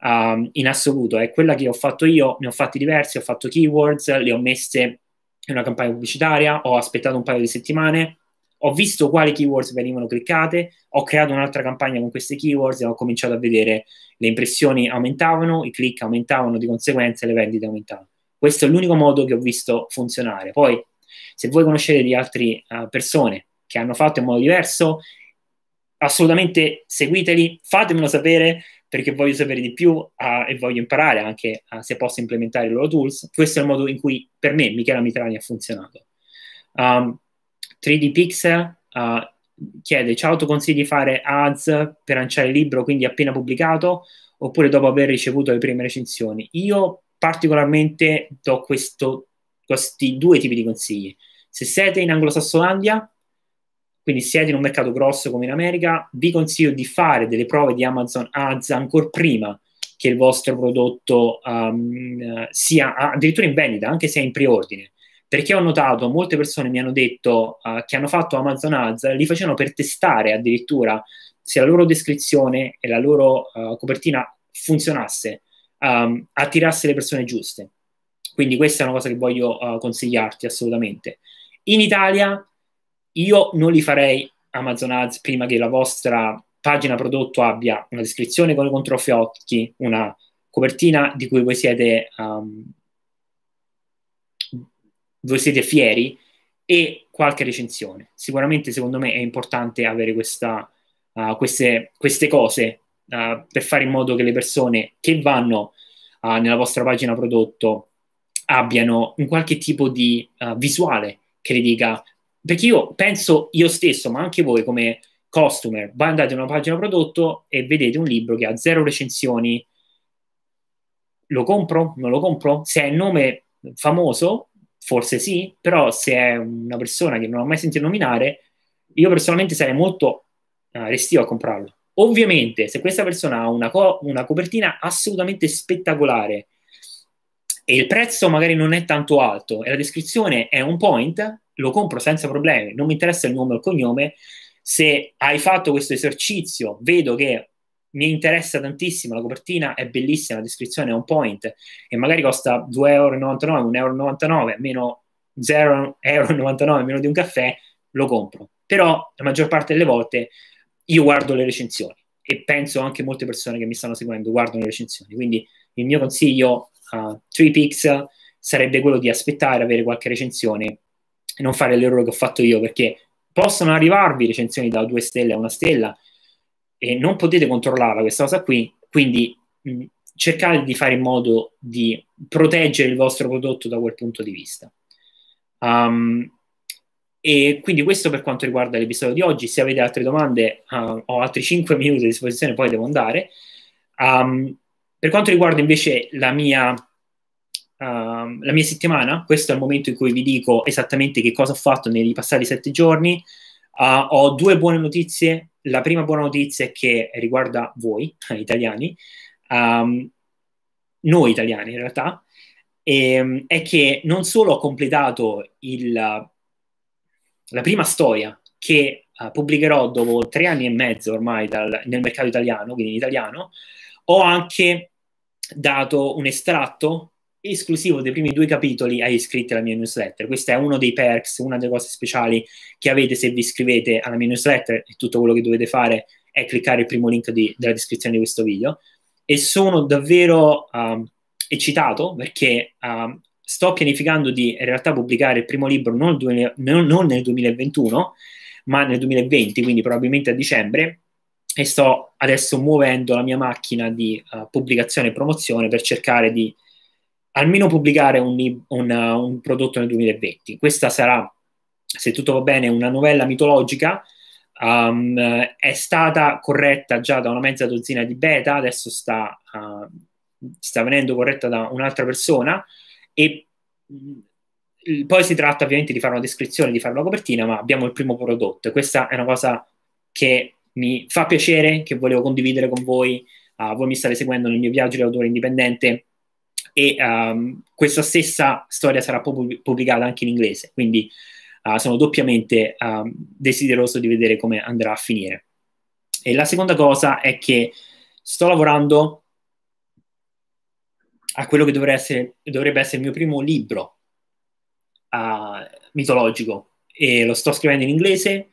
um, in assoluto, è quella che ho fatto io, ne ho fatti diversi, ho fatto keywords, le ho messe in una campagna pubblicitaria, ho aspettato un paio di settimane, ho visto quali keywords venivano cliccate, ho creato un'altra campagna con queste keywords e ho cominciato a vedere le impressioni aumentavano, i click aumentavano, di conseguenza le vendite aumentavano. Questo è l'unico modo che ho visto funzionare. Poi, se voi conoscete di altre uh, persone che hanno fatto in modo diverso, assolutamente seguiteli, fatemelo sapere, perché voglio sapere di più uh, e voglio imparare anche uh, se posso implementare i loro tools. Questo è il modo in cui per me Michela Mitrani ha funzionato. Um, 3D Pixel uh, chiede ciao, tu consigli di fare ads per lanciare il libro, quindi appena pubblicato, oppure dopo aver ricevuto le prime recensioni? Io particolarmente do questo, questi due tipi di consigli. Se siete in Anglosassolandia, quindi siete in un mercato grosso come in America, vi consiglio di fare delle prove di Amazon Ads ancora prima che il vostro prodotto um, sia addirittura in vendita, anche se è in preordine. Perché ho notato, molte persone mi hanno detto uh, che hanno fatto Amazon Ads, li facevano per testare addirittura se la loro descrizione e la loro uh, copertina funzionasse, um, attirasse le persone giuste. Quindi questa è una cosa che voglio uh, consigliarti assolutamente. In Italia io non li farei Amazon Ads prima che la vostra pagina prodotto abbia una descrizione con i controfiocchi, una copertina di cui voi siete, um, voi siete fieri e qualche recensione. Sicuramente secondo me è importante avere questa, uh, queste, queste, cose uh, per fare in modo che le persone che vanno uh, nella vostra pagina prodotto abbiano un qualche tipo di uh, visuale che le dica perché io penso io stesso, ma anche voi come customer, voi andate in una pagina prodotto e vedete un libro che ha zero recensioni, lo compro? Non lo compro? Se è il nome famoso, forse sì, però se è una persona che non ho mai sentito nominare, io personalmente sarei molto uh, restio a comprarlo. Ovviamente, se questa persona ha una, co- una, copertina assolutamente spettacolare e il prezzo magari non è tanto alto e la descrizione è un point, lo compro senza problemi, non mi interessa il nome o il cognome, se hai fatto questo esercizio, vedo che mi interessa tantissimo, la copertina è bellissima, la descrizione è on point e magari costa 2,99 euro, 1,99 euro, meno 0,99 euro, meno di un caffè, lo compro. Però la maggior parte delle volte io guardo le recensioni e penso anche molte persone che mi stanno seguendo guardano le recensioni, quindi il mio consiglio a uh, 3 sarebbe quello di aspettare avere qualche recensione non fare l'errore che ho fatto io, perché possono arrivarvi recensioni da due stelle a una stella e non potete controllarla questa cosa qui, quindi mh, mm, cercate di fare in modo di proteggere il vostro prodotto da quel punto di vista. Um, e quindi questo per quanto riguarda l'episodio di oggi, se avete altre domande uh, ho altri 5 minuti a disposizione, poi devo andare. Um, per quanto riguarda invece la mia Ehm, la mia settimana, questo è il momento in cui vi dico esattamente che cosa ho fatto nei passati sette giorni. Uh, ho due buone notizie. La prima buona notizia è che riguarda voi, italiani, um, noi italiani in realtà, e, ehm, è che non solo ho completato il, la prima storia che uh, pubblicherò dopo tre anni e mezzo ormai dal, nel mercato italiano, quindi in italiano, ho anche dato un estratto esclusivo dei primi due capitoli agli iscritti alla mia newsletter. Questo è uno dei perks, una delle cose speciali che avete se vi iscrivete alla mia newsletter e tutto quello che dovete fare è cliccare il primo link di, della descrizione di questo video. E sono davvero um, eccitato perché um, sto pianificando di in realtà pubblicare il primo libro non, du- non nel 2021, ma nel 2020, quindi probabilmente a dicembre, e sto adesso muovendo la mia macchina di uh, pubblicazione e promozione per cercare di almeno pubblicare un, un, uh, un, prodotto nel 2020. Questa sarà, se tutto va bene, una novella mitologica. Um, è stata corretta già da una mezza dozzina di beta, adesso sta, uh, sta venendo corretta da un'altra persona e mh, mm, poi si tratta ovviamente di fare una descrizione, di fare una copertina, ma abbiamo il primo prodotto. Questa è una cosa che mi fa piacere, che volevo condividere con voi. Uh, voi mi state seguendo nel mio viaggio di autore indipendente e um, questa stessa storia sarà pub pubblicata anche in inglese, quindi uh, sono doppiamente uh, desideroso di vedere come andrà a finire. E la seconda cosa è che sto lavorando a quello che dovrebbe essere, dovrebbe essere il mio primo libro uh, mitologico e lo sto scrivendo in inglese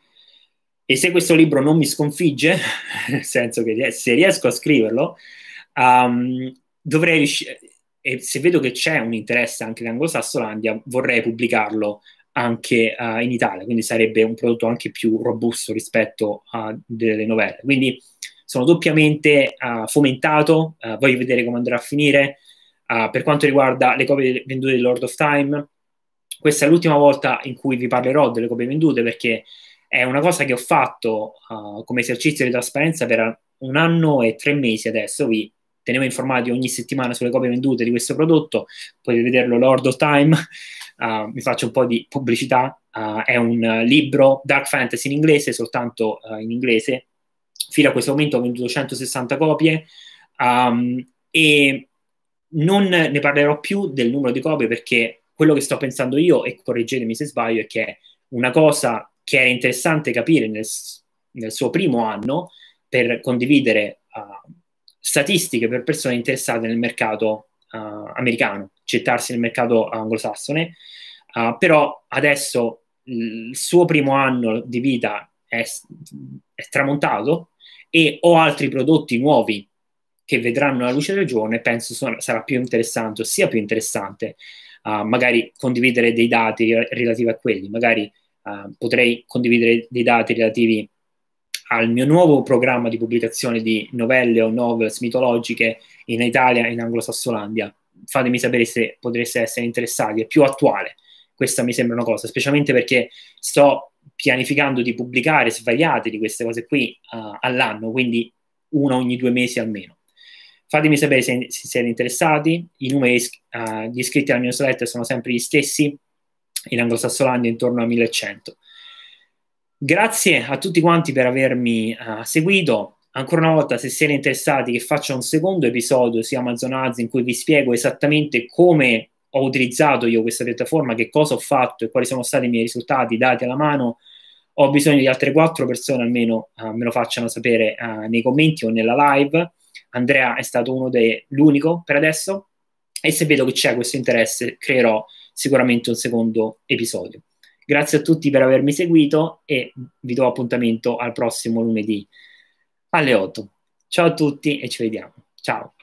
e se questo libro non mi sconfigge, nel senso che se riesco a scriverlo, um, dovrei riuscire e se vedo che c'è un interesse anche in Anglosassolandia, vorrei pubblicarlo anche uh, in Italia, quindi sarebbe un prodotto anche più robusto rispetto a delle novelle. Quindi sono doppiamente uh, fomentato, uh, voglio vedere come andrà a finire. per quanto riguarda le copie vendute di Lord of Time, questa è l'ultima volta in cui vi parlerò delle copie vendute perché è una cosa che ho fatto come esercizio di trasparenza per un anno e tre mesi adesso, vi teniamo informati ogni settimana sulle copie vendute di questo prodotto, potete vederlo Lord of Time, uh, ah, vi faccio un po' di pubblicità, uh, è un uh, libro dark fantasy in inglese, soltanto eh, in inglese, fino a questo momento ho venduto 160 copie um, e non ne parlerò più del numero di copie perché quello che sto pensando io, e correggetemi se sbaglio, è che una cosa che era interessante capire nel, nel suo primo anno per condividere uh, statistiche per persone interessate nel mercato uh, americano, gettarsi nel mercato anglosassone, uh, però adesso il suo primo anno di vita è, è tramontato e ho altri prodotti nuovi che vedranno la luce del giorno e penso sono, sarà più interessante, sia più interessante uh, magari condividere dei dati relativi a quelli, magari uh, potrei condividere dei dati relativi a al mio nuovo programma di pubblicazione di novelle o novels mitologiche in Italia e in Anglo-Sassolandia. Fatemi sapere se potreste essere interessati, è più attuale. Questa mi sembra una cosa, specialmente perché sto pianificando di pubblicare svariate di queste cose qui uh, all'anno, quindi una ogni due mesi almeno. Fatemi sapere se, se siete interessati, i numeri uh, eh, di iscritti alla mia newsletter sono sempre gli stessi, in Anglo-Sassolandia intorno a 1100 Grazie a tutti quanti per avermi uh, seguito. Ancora una volta, se siete interessati che faccia un secondo episodio su Amazon Ads in cui vi spiego esattamente come ho utilizzato io questa piattaforma, che cosa ho fatto e quali sono stati i miei risultati dati alla mano, ho bisogno di altre quattro persone almeno uh, me lo facciano sapere uh, nei commenti o nella live. Andrea è stato uno dei, l'unico per adesso e se vedo che c'è questo interesse creerò sicuramente un secondo episodio. Grazie a tutti per avermi seguito e vi do appuntamento al prossimo lunedì alle 8. Ciao a tutti e ci vediamo. Ciao.